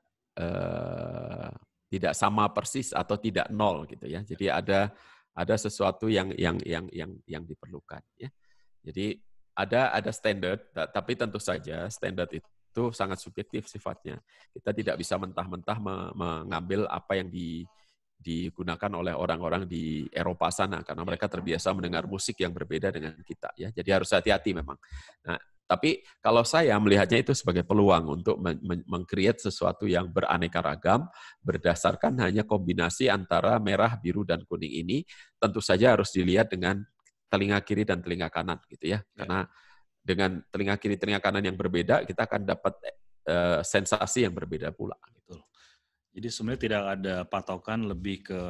eh, tidak sama persis atau tidak nol gitu ya. Jadi ada ada sesuatu yang yang yang yang yang diperlukan ya. Jadi ada ada standar tapi tentu saja standar itu sangat subjektif sifatnya. Kita tidak bisa mentah-mentah mengambil apa yang di digunakan oleh orang-orang di Eropa sana karena mereka ya. terbiasa mendengar musik yang berbeda dengan kita ya. Jadi harus hati-hati memang. Nah, tapi kalau saya melihatnya itu sebagai peluang untuk mengcreate sesuatu yang beraneka ragam berdasarkan hanya kombinasi antara merah, biru dan kuning ini tentu saja harus dilihat dengan telinga kiri dan telinga kanan gitu ya. ya. Karena dengan telinga kiri telinga kanan yang berbeda kita akan dapat uh, sensasi yang berbeda pula gitu jadi sebenarnya tidak ada patokan lebih ke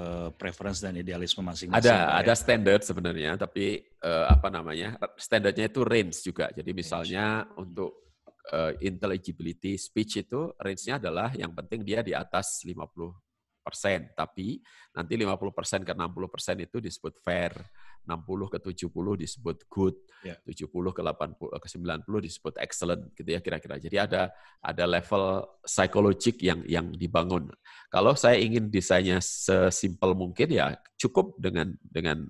preference dan idealisme masing-masing. Ada, ya? ada standar sebenarnya, tapi uh, apa namanya? Standarnya itu range juga. Jadi misalnya range. untuk uh, intelligibility speech itu range-nya adalah yang penting dia di atas 50 persen, tapi nanti 50 persen ke 60 persen itu disebut fair, 60 ke 70 disebut good, yeah. 70 ke 80 ke 90 disebut excellent gitu ya kira-kira. Jadi ada ada level psikologik yang yang dibangun. Kalau saya ingin desainnya sesimpel mungkin ya cukup dengan dengan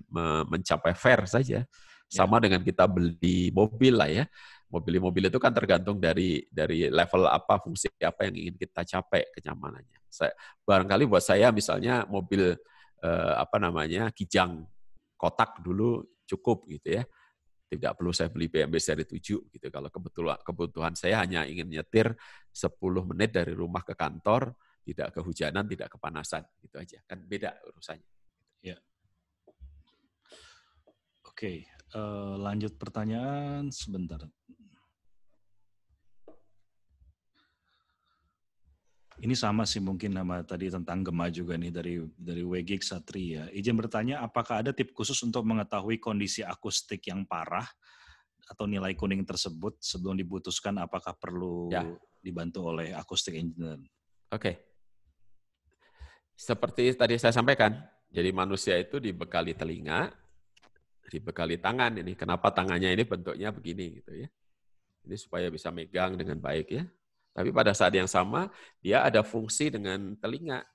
mencapai fair saja. Ya. Sama yeah. dengan kita beli mobil lah ya mobil-mobil itu kan tergantung dari dari level apa fungsi apa yang ingin kita capai kenyamanannya. Saya, barangkali buat saya misalnya mobil eh, apa namanya kijang kotak dulu cukup gitu ya. Tidak perlu saya beli BMW seri 7 gitu. Kalau kebetulan kebutuhan saya hanya ingin nyetir 10 menit dari rumah ke kantor, tidak kehujanan, tidak kepanasan, gitu aja. Kan beda urusannya. Ya. Oke, okay. uh, eh, lanjut pertanyaan sebentar. Ini sama sih mungkin nama tadi tentang Gema juga nih dari dari WG Satria. Izin bertanya apakah ada tip khusus untuk mengetahui kondisi akustik yang parah atau nilai kuning tersebut sebelum diputuskan apakah perlu ya. dibantu oleh akustik engineer? Oke. Okay. Seperti tadi saya sampaikan, jadi manusia itu dibekali telinga, dibekali tangan ini. Kenapa tangannya ini bentuknya begini gitu ya? Ini supaya bisa megang dengan baik ya tapi pada saat yang sama, dia ada fungsi dengan telinga.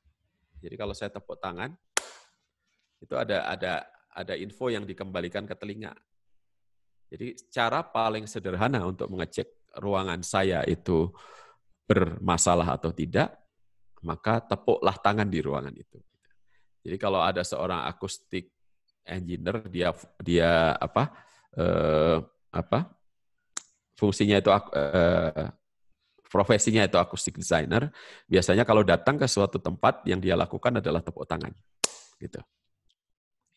Jadi kalau saya tepuk tangan, itu ada ada ada info yang dikembalikan ke telinga. Jadi cara paling sederhana untuk mengecek ruangan saya itu bermasalah atau tidak, maka tepuklah tangan di ruangan itu. Jadi kalau ada seorang akustik engineer dia dia apa eh, apa fungsinya itu eh, profesinya itu akustik designer, biasanya kalau datang ke suatu tempat yang dia lakukan adalah tepuk tangan. Gitu.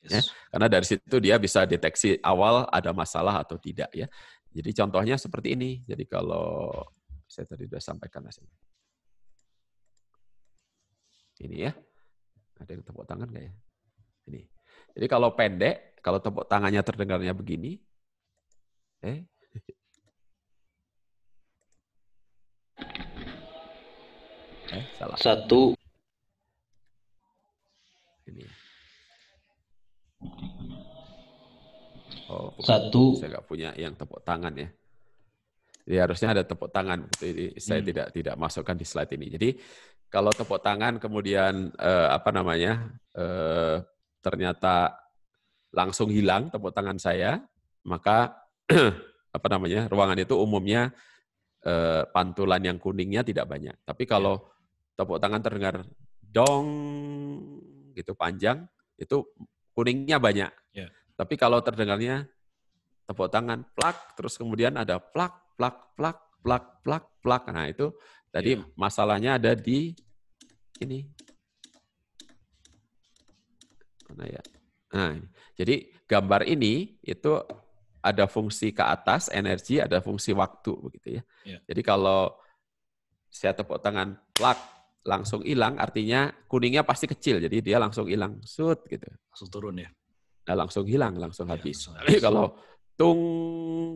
Ya, yes. Ya, karena dari situ dia bisa deteksi awal ada masalah atau tidak ya. Jadi contohnya seperti ini. Jadi kalau saya tadi sudah sampaikan hasilnya. Ini ya. Ada yang tepuk tangan nggak ya? Ini. Jadi kalau pendek, kalau tepuk tangannya terdengarnya begini, eh, Eh, salah. Satu. Ini. Oh, satu. Saya nggak punya yang tepuk tangan ya. Jadi harusnya ada tepuk tangan. Jadi saya hmm. tidak tidak masukkan di slide ini. Jadi kalau tepuk tangan kemudian eh, apa namanya eh, ternyata langsung hilang tepuk tangan saya, maka apa namanya ruangan itu umumnya eh, pantulan yang kuningnya tidak banyak. Tapi kalau ya tepuk tangan terdengar dong gitu panjang itu kuningnya banyak. Yeah. Tapi kalau terdengarnya tepuk tangan plak terus kemudian ada plak plak plak plak plak plak. Nah, itu tadi yeah. masalahnya ada di ini. Mana ya? Nah, jadi gambar ini itu ada fungsi ke atas energi, ada fungsi waktu begitu ya. Yeah. Jadi kalau saya tepuk tangan plak langsung hilang artinya kuningnya pasti kecil jadi dia langsung hilang sud gitu langsung turun ya nah, langsung hilang langsung ya, habis langsung, kalau tung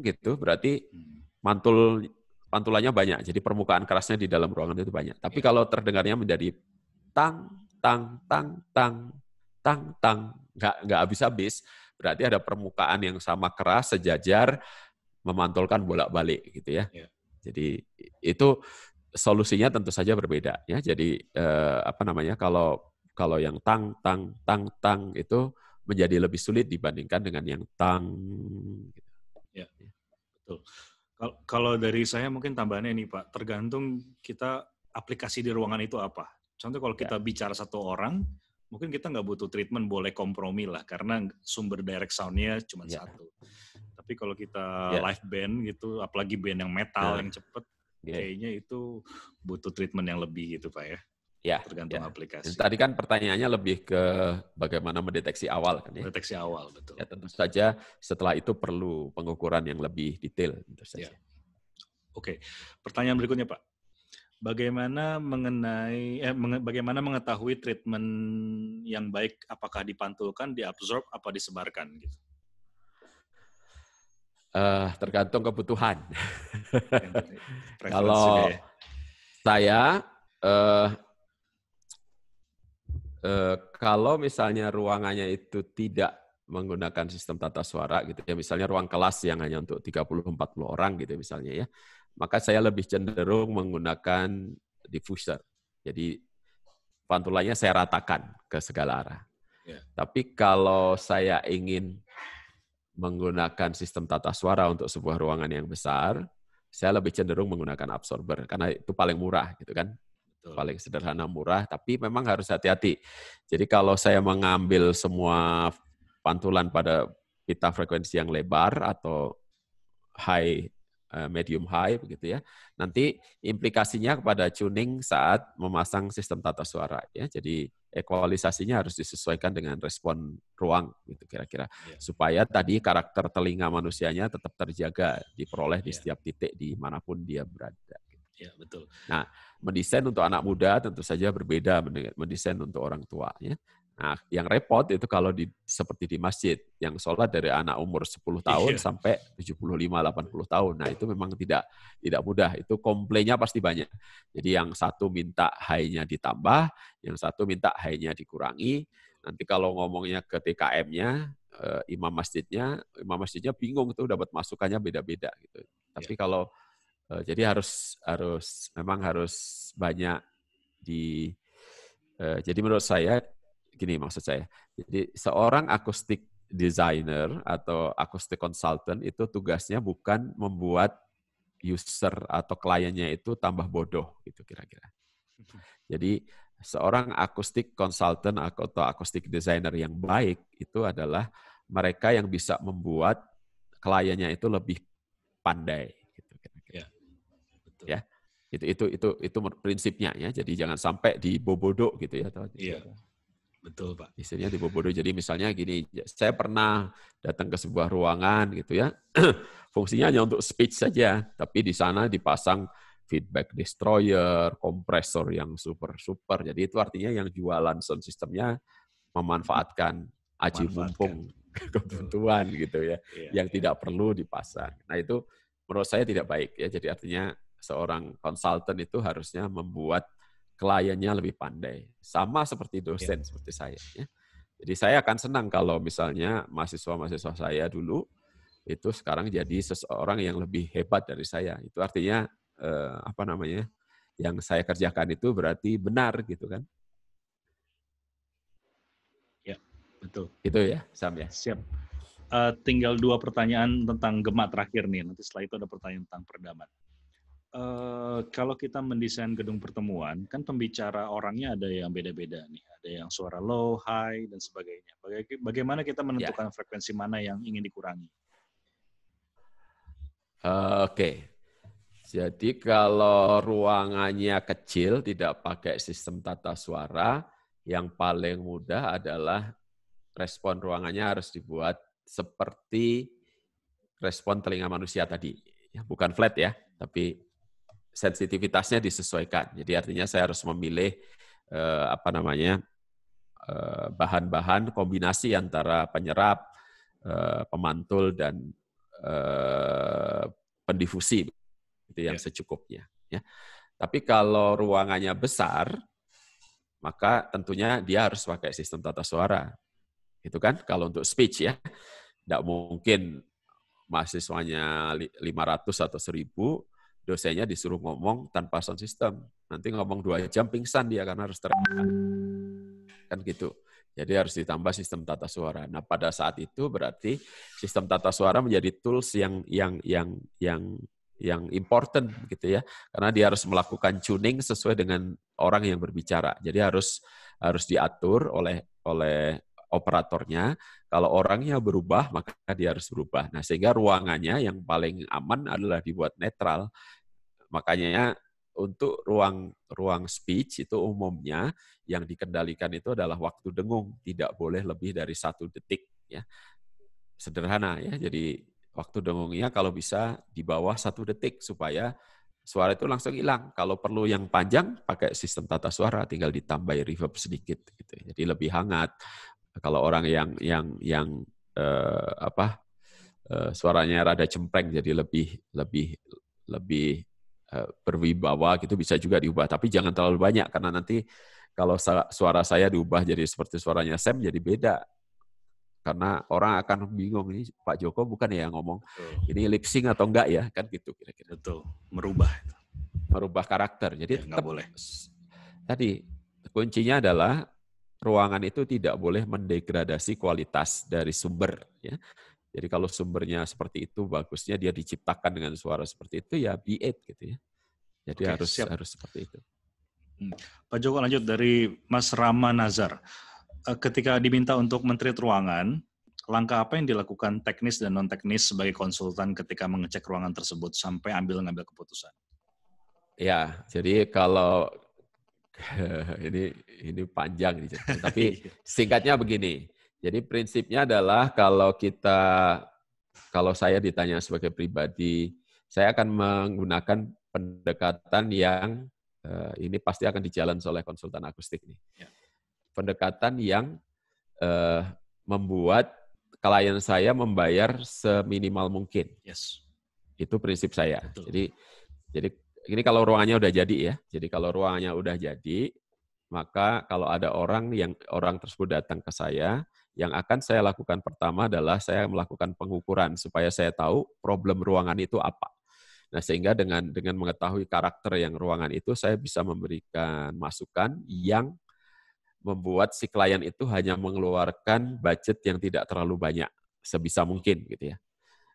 gitu berarti hmm. mantul pantulannya banyak jadi permukaan kerasnya di dalam ruangan itu banyak tapi ya. kalau terdengarnya menjadi tang tang tang tang tang tang nggak nggak habis habis berarti ada permukaan yang sama keras sejajar memantulkan bolak balik gitu ya, ya. jadi itu solusinya tentu saja berbeda ya. Jadi eh, apa namanya kalau kalau yang tang tang tang tang itu menjadi lebih sulit dibandingkan dengan yang tang. Ya, betul. Kalau dari saya mungkin tambahannya ini Pak, tergantung kita aplikasi di ruangan itu apa. Contoh kalau ya. kita ya. bicara satu orang, mungkin kita nggak butuh treatment, boleh kompromi lah, karena sumber direct soundnya cuma ya. satu. Tapi kalau kita ya. live band gitu, apalagi band yang metal, ya. yang cepet, yeah. kayaknya itu butuh treatment yang lebih gitu Pak ya. Ya, tergantung ya. aplikasi. Jadi, tadi kan pertanyaannya lebih ke bagaimana mendeteksi awal kan ya. Deteksi awal betul. Ya tentu saja setelah itu perlu pengukuran yang lebih detail tentu saja. Ya. Oke, pertanyaan berikutnya Pak. Bagaimana mengenai eh, menge, bagaimana mengetahui treatment yang baik apakah dipantulkan, diabsorb apa disebarkan gitu? uh, tergantung kebutuhan. Kalau ya. saya uh, uh, kalau misalnya ruangannya itu tidak menggunakan sistem tata suara gitu ya, misalnya ruang kelas yang hanya untuk 30-40 orang gitu misalnya ya, maka saya lebih cenderung menggunakan diffuser. Jadi pantulannya saya ratakan ke segala arah. Yeah. Tapi kalau saya ingin menggunakan sistem tata suara untuk sebuah ruangan yang besar, saya lebih cenderung menggunakan absorber karena itu paling murah gitu kan. Betul. Paling sederhana murah, tapi memang harus hati-hati. Jadi kalau saya mengambil semua pantulan pada pita frekuensi yang lebar atau high Eh, medium high begitu ya. Nanti implikasinya kepada tuning saat memasang sistem tata suara ya. Jadi ekualisasinya harus disesuaikan dengan respon ruang gitu kira-kira yeah. supaya tadi karakter telinga manusianya tetap terjaga diperoleh di ya. setiap titik dimanapun dia berada. Gitu. Ya, betul. Nah, mendesain untuk anak muda tentu saja berbeda mendesain untuk orang tua. Ya. Nah, yang repot itu kalau di seperti di masjid yang sholat dari anak umur 10 iya. tahun iya. sampai 75 80 tahun. Nah, itu memang tidak tidak mudah. Itu komplainnya pasti banyak. Jadi yang satu minta high ditambah, yang satu minta high dikurangi. Nanti kalau ngomongnya ke TKM-nya, eh, imam masjidnya, imam masjidnya bingung tuh dapat masukannya beda-beda gitu. Tapi iya. kalau eh, jadi harus harus memang harus banyak di eh, jadi menurut saya gini maksud saya. Jadi seorang akustik designer atau akustik consultant itu tugasnya bukan membuat user atau kliennya itu tambah bodoh gitu kira-kira. Jadi seorang akustik consultant atau akustik designer yang baik itu adalah mereka yang bisa membuat kliennya itu lebih pandai gitu kira-kira. Ya. Betul. ya. Itu itu itu itu prinsipnya ya. Jadi jangan sampai dibobodo gitu ya. Iya. Gitu. Betul Pak. tipu bodoh Jadi misalnya gini, saya pernah datang ke sebuah ruangan gitu ya, fungsinya hanya untuk speech saja, tapi di sana dipasang feedback destroyer, kompresor yang super-super. Jadi itu artinya yang jualan sound systemnya memanfaatkan aji mumpung kebutuhan gitu ya, iya, yang iya. tidak perlu dipasang. Nah itu menurut saya tidak baik ya. Jadi artinya seorang konsultan itu harusnya membuat kliennya lebih pandai. Sama seperti dosen ya. seperti saya. Ya. Jadi saya akan senang kalau misalnya mahasiswa-mahasiswa saya dulu itu sekarang jadi seseorang yang lebih hebat dari saya. Itu artinya eh, apa namanya? Yang saya kerjakan itu berarti benar gitu kan? Ya, betul. Itu ya, Sam ya. Siap. Uh, tinggal dua pertanyaan tentang gemat terakhir nih. Nanti setelah itu ada pertanyaan tentang perdamaian. Eh, kalau kita mendesain gedung pertemuan, kan pembicara orangnya ada yang beda-beda nih, ada yang suara low, high, dan sebagainya. bagaimana kita ya. menentukan yeah. frekuensi mana yang ingin dikurangi? Uh, Oke, okay. jadi kalau ruangannya kecil, tidak pakai sistem tata suara, yang paling mudah adalah respon ruangannya harus dibuat seperti respon telinga manusia tadi, ya, bukan flat ya, tapi sensitivitasnya disesuaikan. Jadi artinya saya harus memilih eh, apa namanya bahan eh, bahan-bahan kombinasi antara penyerap, eh, pemantul dan eh, pendifusi itu yang ya. secukupnya. Ya. Tapi kalau ruangannya besar, maka tentunya dia harus pakai sistem tata suara, Itu kan? Kalau untuk speech ya, tidak mungkin mahasiswanya 500 atau 1000 dosennya disuruh ngomong tanpa sound system. Nanti ngomong dua jam pingsan dia karena harus terangkan. Kan gitu. Jadi harus ditambah sistem tata suara. Nah, pada saat itu berarti sistem tata suara menjadi tools yang yang yang yang yang important gitu ya. Karena dia harus melakukan tuning sesuai dengan orang yang berbicara. Jadi harus harus diatur oleh oleh operatornya. Kalau orangnya berubah, maka dia harus berubah. Nah, sehingga ruangannya yang paling aman adalah dibuat netral. Makanya untuk ruang ruang speech itu umumnya yang dikendalikan itu adalah waktu dengung, tidak boleh lebih dari satu detik. Ya, sederhana ya. Jadi waktu dengungnya kalau bisa di bawah satu detik supaya suara itu langsung hilang. Kalau perlu yang panjang, pakai sistem tata suara, tinggal ditambah reverb sedikit. Gitu. Ya. Jadi lebih hangat, kalau orang yang yang yang uh, apa uh, suaranya rada cempreng jadi lebih lebih lebih uh, berwibawa gitu bisa juga diubah tapi jangan terlalu banyak karena nanti kalau suara saya diubah jadi seperti suaranya Sam jadi beda karena orang akan bingung ini Pak Joko bukan ya ngomong Betul. ini lipsing atau enggak ya kan gitu kira-kira. Betul, merubah. Merubah karakter. Jadi ya, tetap boleh. Tadi kuncinya adalah ruangan itu tidak boleh mendegradasi kualitas dari sumber. Ya. Jadi kalau sumbernya seperti itu, bagusnya dia diciptakan dengan suara seperti itu, ya be it gitu ya. Jadi Oke, harus siap. harus seperti itu. Hmm. Pak Joko lanjut dari Mas Rama Nazar. Eh, ketika diminta untuk menteri ruangan, langkah apa yang dilakukan teknis dan non teknis sebagai konsultan ketika mengecek ruangan tersebut sampai ambil ngambil keputusan? Ya, jadi kalau ini ini panjang nih tapi iya. singkatnya begini. Jadi prinsipnya adalah kalau kita kalau saya ditanya sebagai pribadi, saya akan menggunakan pendekatan yang eh, ini pasti akan dijalan oleh konsultan akustik nih. Ya. Pendekatan yang eh, membuat klien saya membayar seminimal mungkin. Yes. Itu prinsip saya. Betul. Jadi jadi ini kalau ruangannya udah jadi ya. Jadi kalau ruangannya udah jadi, maka kalau ada orang yang orang tersebut datang ke saya, yang akan saya lakukan pertama adalah saya melakukan pengukuran supaya saya tahu problem ruangan itu apa. Nah, sehingga dengan dengan mengetahui karakter yang ruangan itu saya bisa memberikan masukan yang membuat si klien itu hanya mengeluarkan budget yang tidak terlalu banyak sebisa mungkin gitu ya.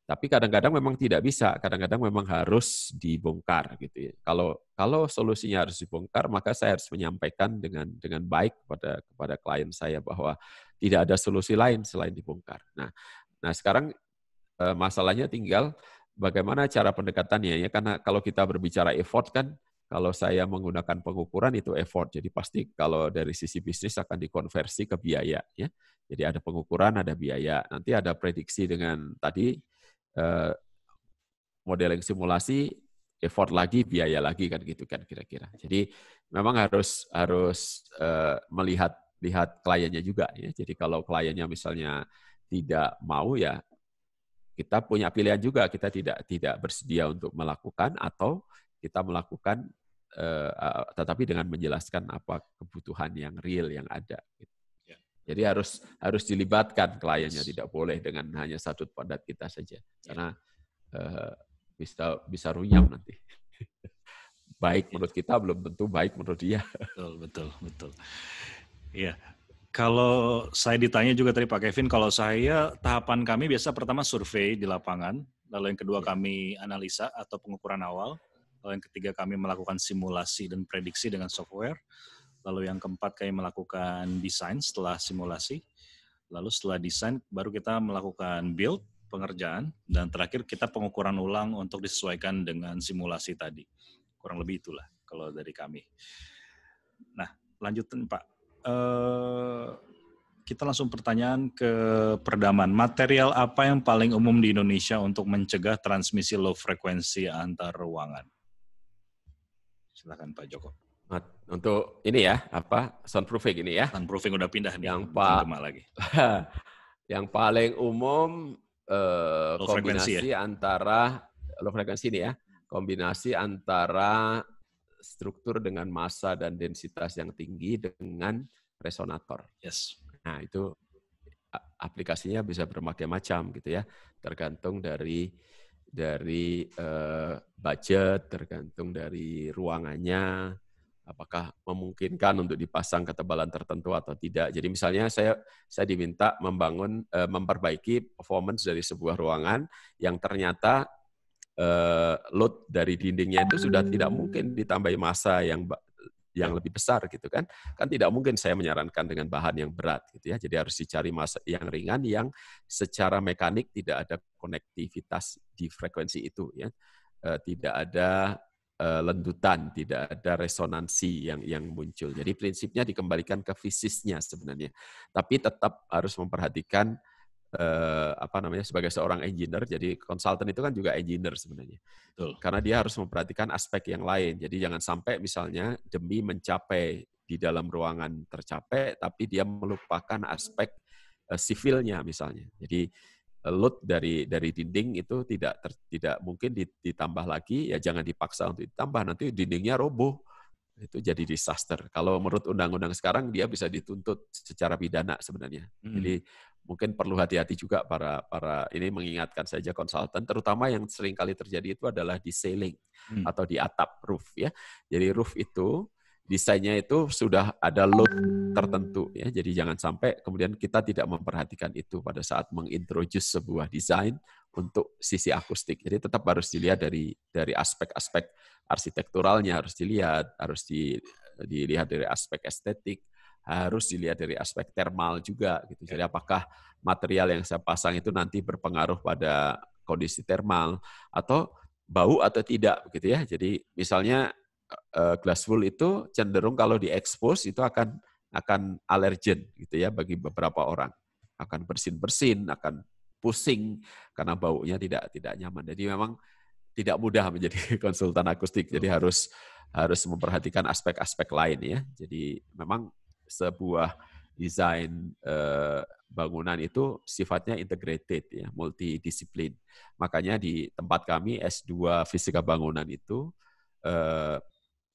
Tapi kadang-kadang memang tidak bisa, kadang-kadang memang harus dibongkar gitu ya. Kalau kalau solusinya harus dibongkar, maka saya harus menyampaikan dengan dengan baik kepada kepada klien saya bahwa tidak ada solusi lain selain dibongkar. Nah, nah sekarang eh, masalahnya tinggal bagaimana cara pendekatannya ya karena kalau kita berbicara effort kan kalau saya menggunakan pengukuran itu effort. Jadi pasti kalau dari sisi bisnis akan dikonversi ke biaya ya. Jadi ada pengukuran, ada biaya. Nanti ada prediksi dengan tadi Eh, modeling simulasi effort lagi, biaya lagi kan gitu kan kira-kira. Jadi memang harus harus eh, melihat lihat kliennya juga ya. Jadi kalau kliennya misalnya tidak mau ya kita punya pilihan juga kita tidak tidak bersedia untuk melakukan atau kita melakukan eh, tetapi dengan menjelaskan apa kebutuhan yang real yang ada. Gitu. Jadi harus harus dilibatkan kliennya, tidak boleh dengan hanya satu padat kita saja, karena uh, bisa bisa runyam nanti. baik iya. menurut kita belum tentu baik menurut dia. Betul betul betul. Iya. Kalau saya ditanya juga tadi Pak Kevin, kalau saya tahapan kami biasa pertama survei di lapangan, lalu yang kedua iya. kami analisa atau pengukuran awal, lalu yang ketiga kami melakukan simulasi dan prediksi dengan software, Lalu yang keempat kami melakukan desain setelah simulasi. Lalu setelah desain baru kita melakukan build, pengerjaan, dan terakhir kita pengukuran ulang untuk disesuaikan dengan simulasi tadi. Kurang lebih itulah kalau dari kami. Nah, lanjutin Pak. Uh, kita langsung pertanyaan ke Perdaman. Material apa yang paling umum di Indonesia untuk mencegah transmisi low frekuensi antar ruangan? Silakan Pak Joko. Untuk ini ya, apa soundproofing ini ya? Soundproofing udah pindah nih. Yang paling lagi. yang paling umum eh, kombinasi ya? antara low frequency ini ya, kombinasi antara struktur dengan massa dan densitas yang tinggi dengan resonator. Yes. Nah itu aplikasinya bisa bermacam macam gitu ya, tergantung dari dari eh, budget, tergantung dari ruangannya, apakah memungkinkan untuk dipasang ketebalan tertentu atau tidak. Jadi misalnya saya saya diminta membangun uh, memperbaiki performance dari sebuah ruangan yang ternyata uh, load dari dindingnya itu sudah tidak mungkin ditambahi masa yang yang lebih besar gitu kan. Kan tidak mungkin saya menyarankan dengan bahan yang berat gitu ya. Jadi harus dicari masa yang ringan yang secara mekanik tidak ada konektivitas di frekuensi itu ya. Eh, tidak ada uh, eh, lendutan, tidak ada resonansi yang yang muncul. Jadi prinsipnya dikembalikan ke fisiknya sebenarnya. Tapi tetap harus memperhatikan eh, apa namanya sebagai seorang engineer jadi konsultan itu kan juga engineer sebenarnya Betul. karena dia harus memperhatikan aspek yang lain jadi jangan sampai misalnya demi mencapai di dalam ruangan tercapai tapi dia melupakan aspek eh, sivilnya misalnya jadi load dari dari dinding itu tidak ter, tidak mungkin ditambah lagi ya jangan dipaksa untuk ditambah nanti dindingnya roboh itu jadi disaster. Kalau menurut undang-undang sekarang dia bisa dituntut secara pidana sebenarnya. Hmm. Jadi mungkin perlu hati-hati juga para para ini mengingatkan saja konsultan terutama yang sering kali terjadi itu adalah di ceiling hmm. atau di atap roof ya. Jadi roof itu desainnya itu sudah ada load tertentu ya. Jadi jangan sampai kemudian kita tidak memperhatikan itu pada saat mengintroduce sebuah desain untuk sisi akustik. Jadi tetap harus dilihat dari dari aspek-aspek arsitekturalnya harus dilihat, harus di, dilihat dari aspek estetik, harus dilihat dari aspek termal juga gitu. Jadi apakah material yang saya pasang itu nanti berpengaruh pada kondisi termal atau bau atau tidak begitu ya. Jadi misalnya uh, glass wool itu cenderung kalau diekspos itu akan akan alergen gitu ya bagi beberapa orang. Akan bersin-bersin, akan pusing karena baunya tidak tidak nyaman. Jadi memang tidak mudah menjadi konsultan akustik. Jadi harus harus memperhatikan aspek-aspek lain ya. Jadi memang sebuah desain uh, bangunan itu sifatnya integrated ya, multidisiplin. Makanya di tempat kami S2 Fisika Bangunan itu uh,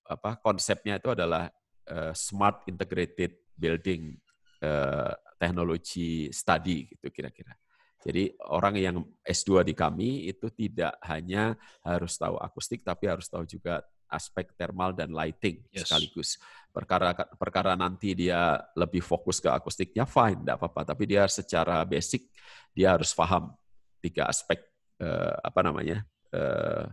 apa konsepnya itu adalah uh, smart integrated building uh, technology study gitu kira-kira. Jadi orang yang S2 di kami itu tidak hanya harus tahu akustik tapi harus tahu juga aspek thermal dan lighting yes. sekaligus. Perkara perkara nanti dia lebih fokus ke akustiknya fine, tidak apa-apa, tapi dia secara basic dia harus paham tiga aspek uh, apa namanya? Uh,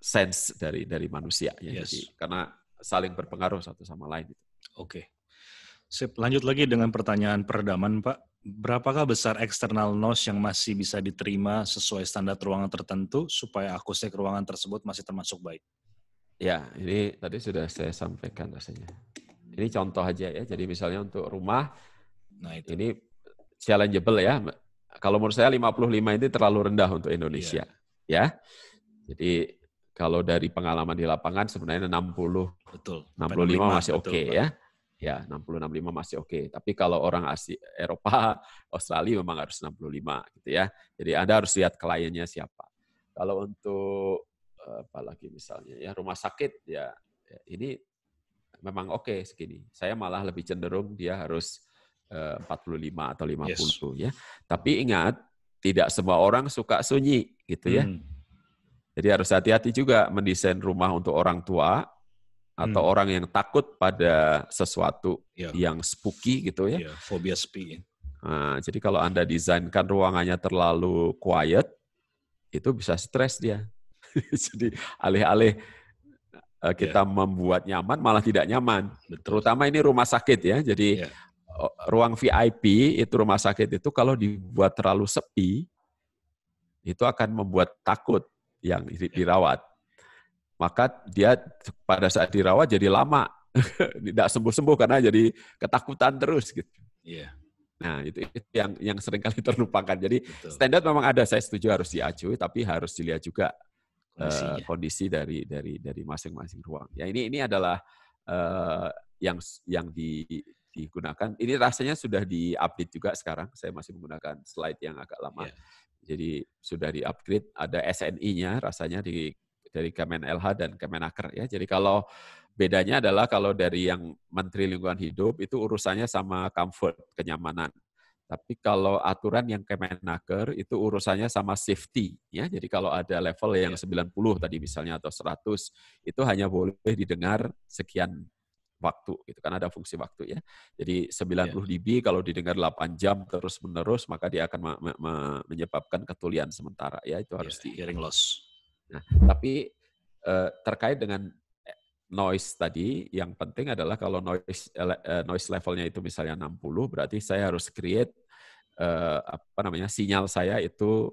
sense dari dari manusia ya yes. jadi karena saling berpengaruh satu sama lain itu. Oke. Sip, lanjut lagi dengan pertanyaan peredaman, Pak. Berapakah besar eksternal noise yang masih bisa diterima sesuai standar ruangan tertentu supaya akustik ruangan tersebut masih termasuk baik? Ya, ini tadi sudah saya sampaikan rasanya. Ini contoh aja ya. Jadi misalnya untuk rumah, nah itu. ini challengeable ya. Kalau menurut saya 55 ini terlalu rendah untuk Indonesia. Yeah. Ya. Jadi kalau dari pengalaman di lapangan sebenarnya 60 betul 65 masih oke okay, ya. Ya, 60 65 masih oke. Okay. Tapi kalau orang asli Eropa, Australia memang harus 65 gitu ya. Jadi Anda harus lihat kliennya siapa. Kalau untuk eh, apalagi misalnya ya rumah sakit ya ini memang oke okay segini. Saya malah lebih cenderung dia harus 45 eh, atau 50 yes. ya. Tapi ingat, tidak semua orang suka sunyi gitu ya. Hmm. Jadi harus hati-hati juga mendesain rumah untuk orang tua atau hmm. orang yang takut pada sesuatu yeah. yang spooky gitu ya. Yeah, spooky. Nah, jadi kalau Anda desainkan ruangannya terlalu quiet, itu bisa stres dia. jadi alih-alih eh, kita yeah. membuat nyaman malah tidak nyaman. Betul. Terutama ini rumah sakit ya. Jadi yeah. ruang VIP itu rumah sakit itu kalau dibuat terlalu sepi itu akan membuat takut yang ya. dirawat. Maka dia pada saat dirawat jadi lama, tidak sembuh-sembuh karena jadi ketakutan terus gitu. Yeah. Nah, itu, itu yang yang seringkali terlupakan. Jadi Betul. standar memang ada, saya setuju harus diacu, tapi harus dilihat juga uh, kondisi dari dari dari masing-masing ruang. Ya ini ini adalah uh, yang yang di, digunakan. Ini rasanya sudah diupdate juga sekarang. Saya masih menggunakan slide yang agak lama. Yeah. Jadi sudah di-upgrade, ada SNI-nya rasanya di dari Kemen LH dan Kemenaker ya. Jadi kalau bedanya adalah kalau dari yang Menteri Lingkungan Hidup itu urusannya sama comfort, kenyamanan. Tapi kalau aturan yang Kemenaker itu urusannya sama safety ya. Jadi kalau ada level yang 90 iya. tadi misalnya atau 100 itu hanya boleh didengar sekian waktu gitu kan ada fungsi waktu ya. Jadi 90 iya. yeah. dB kalau didengar 8 jam terus-menerus maka dia akan me me menyebabkan ketulian sementara ya itu harus yeah, di hearing loss. Nah, tapi eh, terkait dengan eh, noise tadi yang penting adalah kalau noise eh, noise levelnya itu misalnya 60 berarti saya harus create eh, apa namanya sinyal saya itu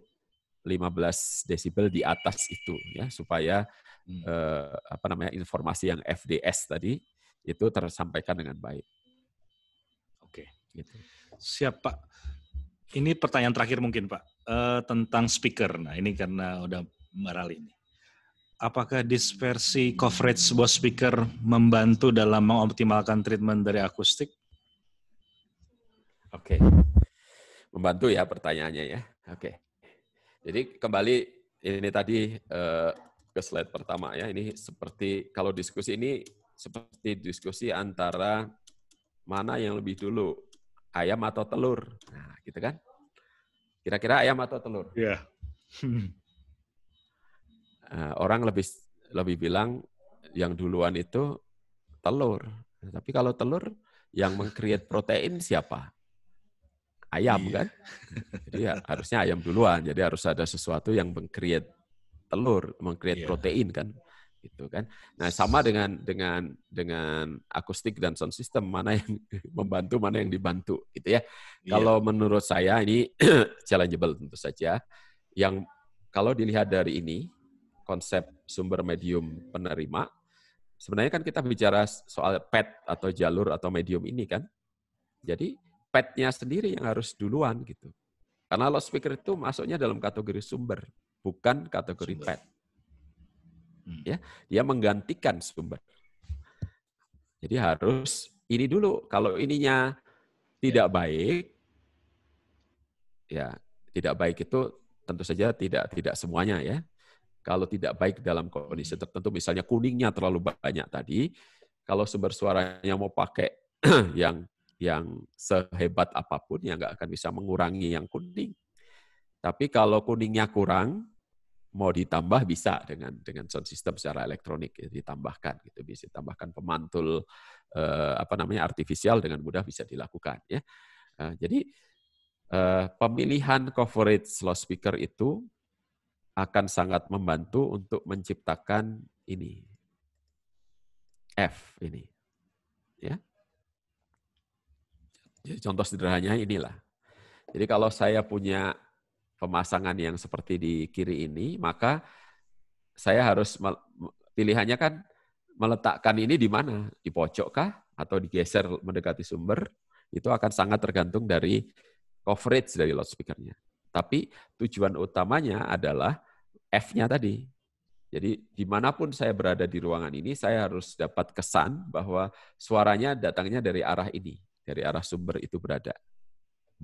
15 desibel di atas itu ya supaya hmm. eh, apa namanya informasi yang FDS tadi itu tersampaikan dengan baik. Oke. Gitu. Siap Pak. Ini pertanyaan terakhir mungkin Pak uh, tentang speaker. Nah ini karena udah meralih ini. Apakah dispersi coverage sebuah speaker membantu dalam mengoptimalkan treatment dari akustik? Oke, membantu ya pertanyaannya ya. Oke, jadi kembali ini tadi eh, ke slide pertama ya. Ini seperti kalau diskusi ini seperti diskusi antara mana yang lebih dulu, ayam atau telur. Nah, gitu kan? Kira-kira ayam atau telur? ya. Yeah. orang lebih lebih bilang yang duluan itu telur. Tapi kalau telur yang mengkreat protein siapa? Ayam yeah. kan? Jadi ya, harusnya ayam duluan. Jadi harus ada sesuatu yang mengkreat telur, mengkreat yeah. protein kan gitu kan. Nah, sama dengan dengan dengan akustik dan sound system mana yang membantu, mana yang dibantu gitu ya. Yeah. Kalau menurut saya ini challengeable tentu saja. Yang kalau dilihat dari ini konsep sumber medium penerima sebenarnya kan kita bicara soal pet atau jalur atau medium ini kan. Jadi petnya sendiri yang harus duluan gitu. Karena loudspeaker itu masuknya dalam kategori sumber, bukan kategori sumber. pet. Hmm. ya dia menggantikan sumber jadi harus ini dulu kalau ininya tidak baik ya tidak baik itu tentu saja tidak tidak semuanya ya kalau tidak baik dalam kondisi hmm. tertentu misalnya kuningnya terlalu banyak tadi kalau sumber suaranya mau pakai yang yang sehebat apapun ya nggak akan bisa mengurangi yang kuning tapi kalau kuningnya kurang mau ditambah bisa dengan dengan sound system secara elektronik ya, ditambahkan gitu bisa ditambahkan pemantul eh, apa namanya artifisial dengan mudah bisa dilakukan ya eh, jadi eh, pemilihan coverage loudspeaker itu akan sangat membantu untuk menciptakan ini F ini ya jadi contoh sederhananya inilah jadi kalau saya punya pemasangan yang seperti di kiri ini, maka saya harus pilihannya kan meletakkan ini di mana? Di pojok kah atau digeser mendekati sumber? Itu akan sangat tergantung dari coverage dari loudspeakernya. Tapi tujuan utamanya adalah F-nya tadi. Jadi dimanapun saya berada di ruangan ini, saya harus dapat kesan bahwa suaranya datangnya dari arah ini, dari arah sumber itu berada.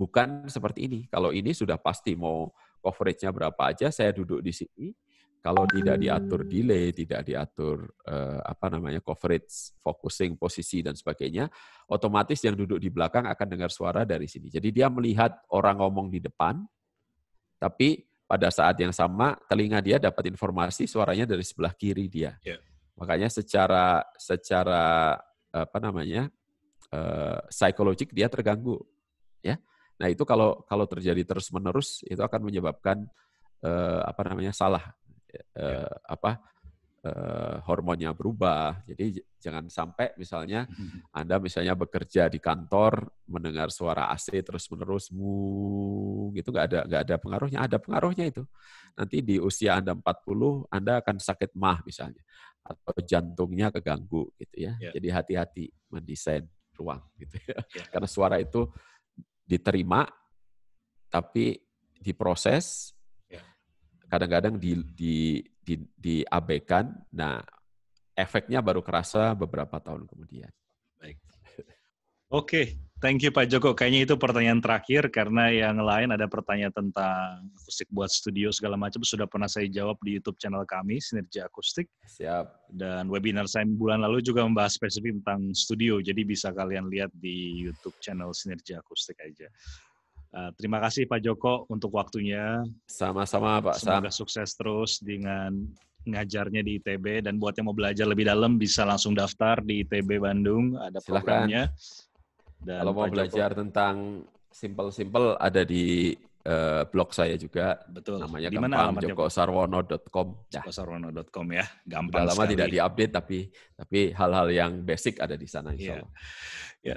Bukan seperti ini. Kalau ini sudah pasti mau coveragenya berapa aja, saya duduk di sini. Kalau tidak diatur delay, tidak diatur uh, apa namanya coverage, focusing, posisi dan sebagainya, otomatis yang duduk di belakang akan dengar suara dari sini. Jadi dia melihat orang ngomong di depan, tapi pada saat yang sama telinga dia dapat informasi suaranya dari sebelah kiri dia. Yeah. Makanya secara secara apa namanya uh, psikologik dia terganggu ya Nah itu kalau kalau terjadi terus menerus itu akan menyebabkan eh, apa namanya salah eh, ya. apa eh, hormonnya berubah. Jadi jangan sampai misalnya anda misalnya bekerja di kantor mendengar suara AC terus menerus mu gitu nggak ada nggak ada pengaruhnya ada pengaruhnya itu nanti di usia anda 40 anda akan sakit mah misalnya atau jantungnya keganggu gitu ya. ya. Jadi hati-hati mendesain ruang gitu ya. ya. Karena suara itu diterima tapi diproses ya. kadang-kadang di, di, di, diabaikan. Nah, efeknya baru kerasa beberapa tahun kemudian. Baik. Oke, Thank you Pak Joko. Kayaknya itu pertanyaan terakhir karena yang lain ada pertanyaan tentang akustik buat studio segala macam sudah pernah saya jawab di YouTube channel kami Sinergi Akustik. Siap. Dan webinar saya bulan lalu juga membahas spesifik tentang studio. Jadi bisa kalian lihat di YouTube channel Sinergi Akustik aja. Uh, terima kasih Pak Joko untuk waktunya. Sama-sama Pak. Semoga Sam. sukses terus dengan ngajarnya di ITB dan buat yang mau belajar lebih dalam bisa langsung daftar di ITB Bandung ada programnya. Dan Kalau mau belajar Joko, tentang simple-simple ada di uh, blog saya juga. Betul. Namanya Dimana gampang jokosarwono.com. Jokosarwono.com nah. ya, gampang Sudah lama sekali. tidak diupdate tapi tapi hal-hal yang basic ada di sana insya iya. Allah. Iya.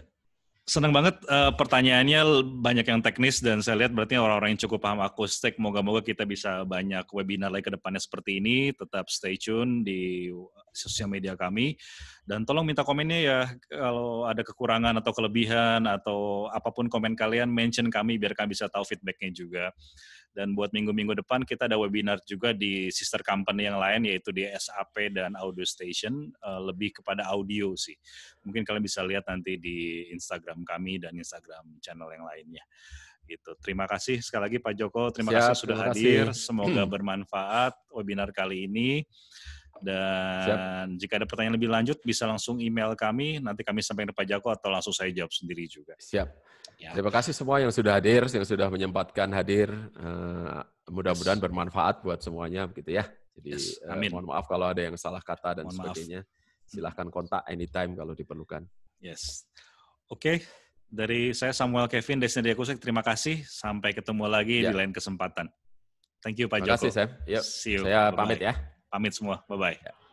Senang banget uh, pertanyaannya banyak yang teknis dan saya lihat berarti orang-orang yang cukup paham akustik. Moga-moga kita bisa banyak webinar lagi ke depannya seperti ini. Tetap stay tune di sosial media kami. Dan tolong minta komennya ya kalau ada kekurangan atau kelebihan atau apapun komen kalian mention kami biar kami bisa tahu feedbacknya juga. Dan buat minggu-minggu depan kita ada webinar juga di sister company yang lain yaitu di SAP dan Audio Station eh, lebih kepada audio sih. Mungkin kalian bisa lihat nanti di Instagram kami dan Instagram channel yang lainnya gitu. Terima kasih sekali lagi Pak Joko, terima Siap, kasih sudah terima hadir. Kasih. Semoga bermanfaat webinar kali ini. Dan Siap. jika ada pertanyaan lebih lanjut bisa langsung email kami, nanti kami sampaikan ke Pak Jako atau langsung saya jawab sendiri juga. Siap. Ya. Terima kasih semua yang sudah hadir, yang sudah menyempatkan hadir. Uh, mudah-mudahan yes. bermanfaat buat semuanya begitu ya. Jadi yes. Eh, amin. Uh, mohon maaf kalau ada yang salah kata dan mohon sebagainya. Maaf. Silahkan kontak anytime kalau diperlukan. Yes. Oke, okay. dari saya Samuel Kevin Desna Diakusek, terima kasih. Sampai ketemu lagi yeah. di ya. lain kesempatan. Thank you Pak Joko. Terima kasih Sam. Yuk. See you. Saya Bye -bye. pamit ya. Pamit semua. Bye-bye. Ya.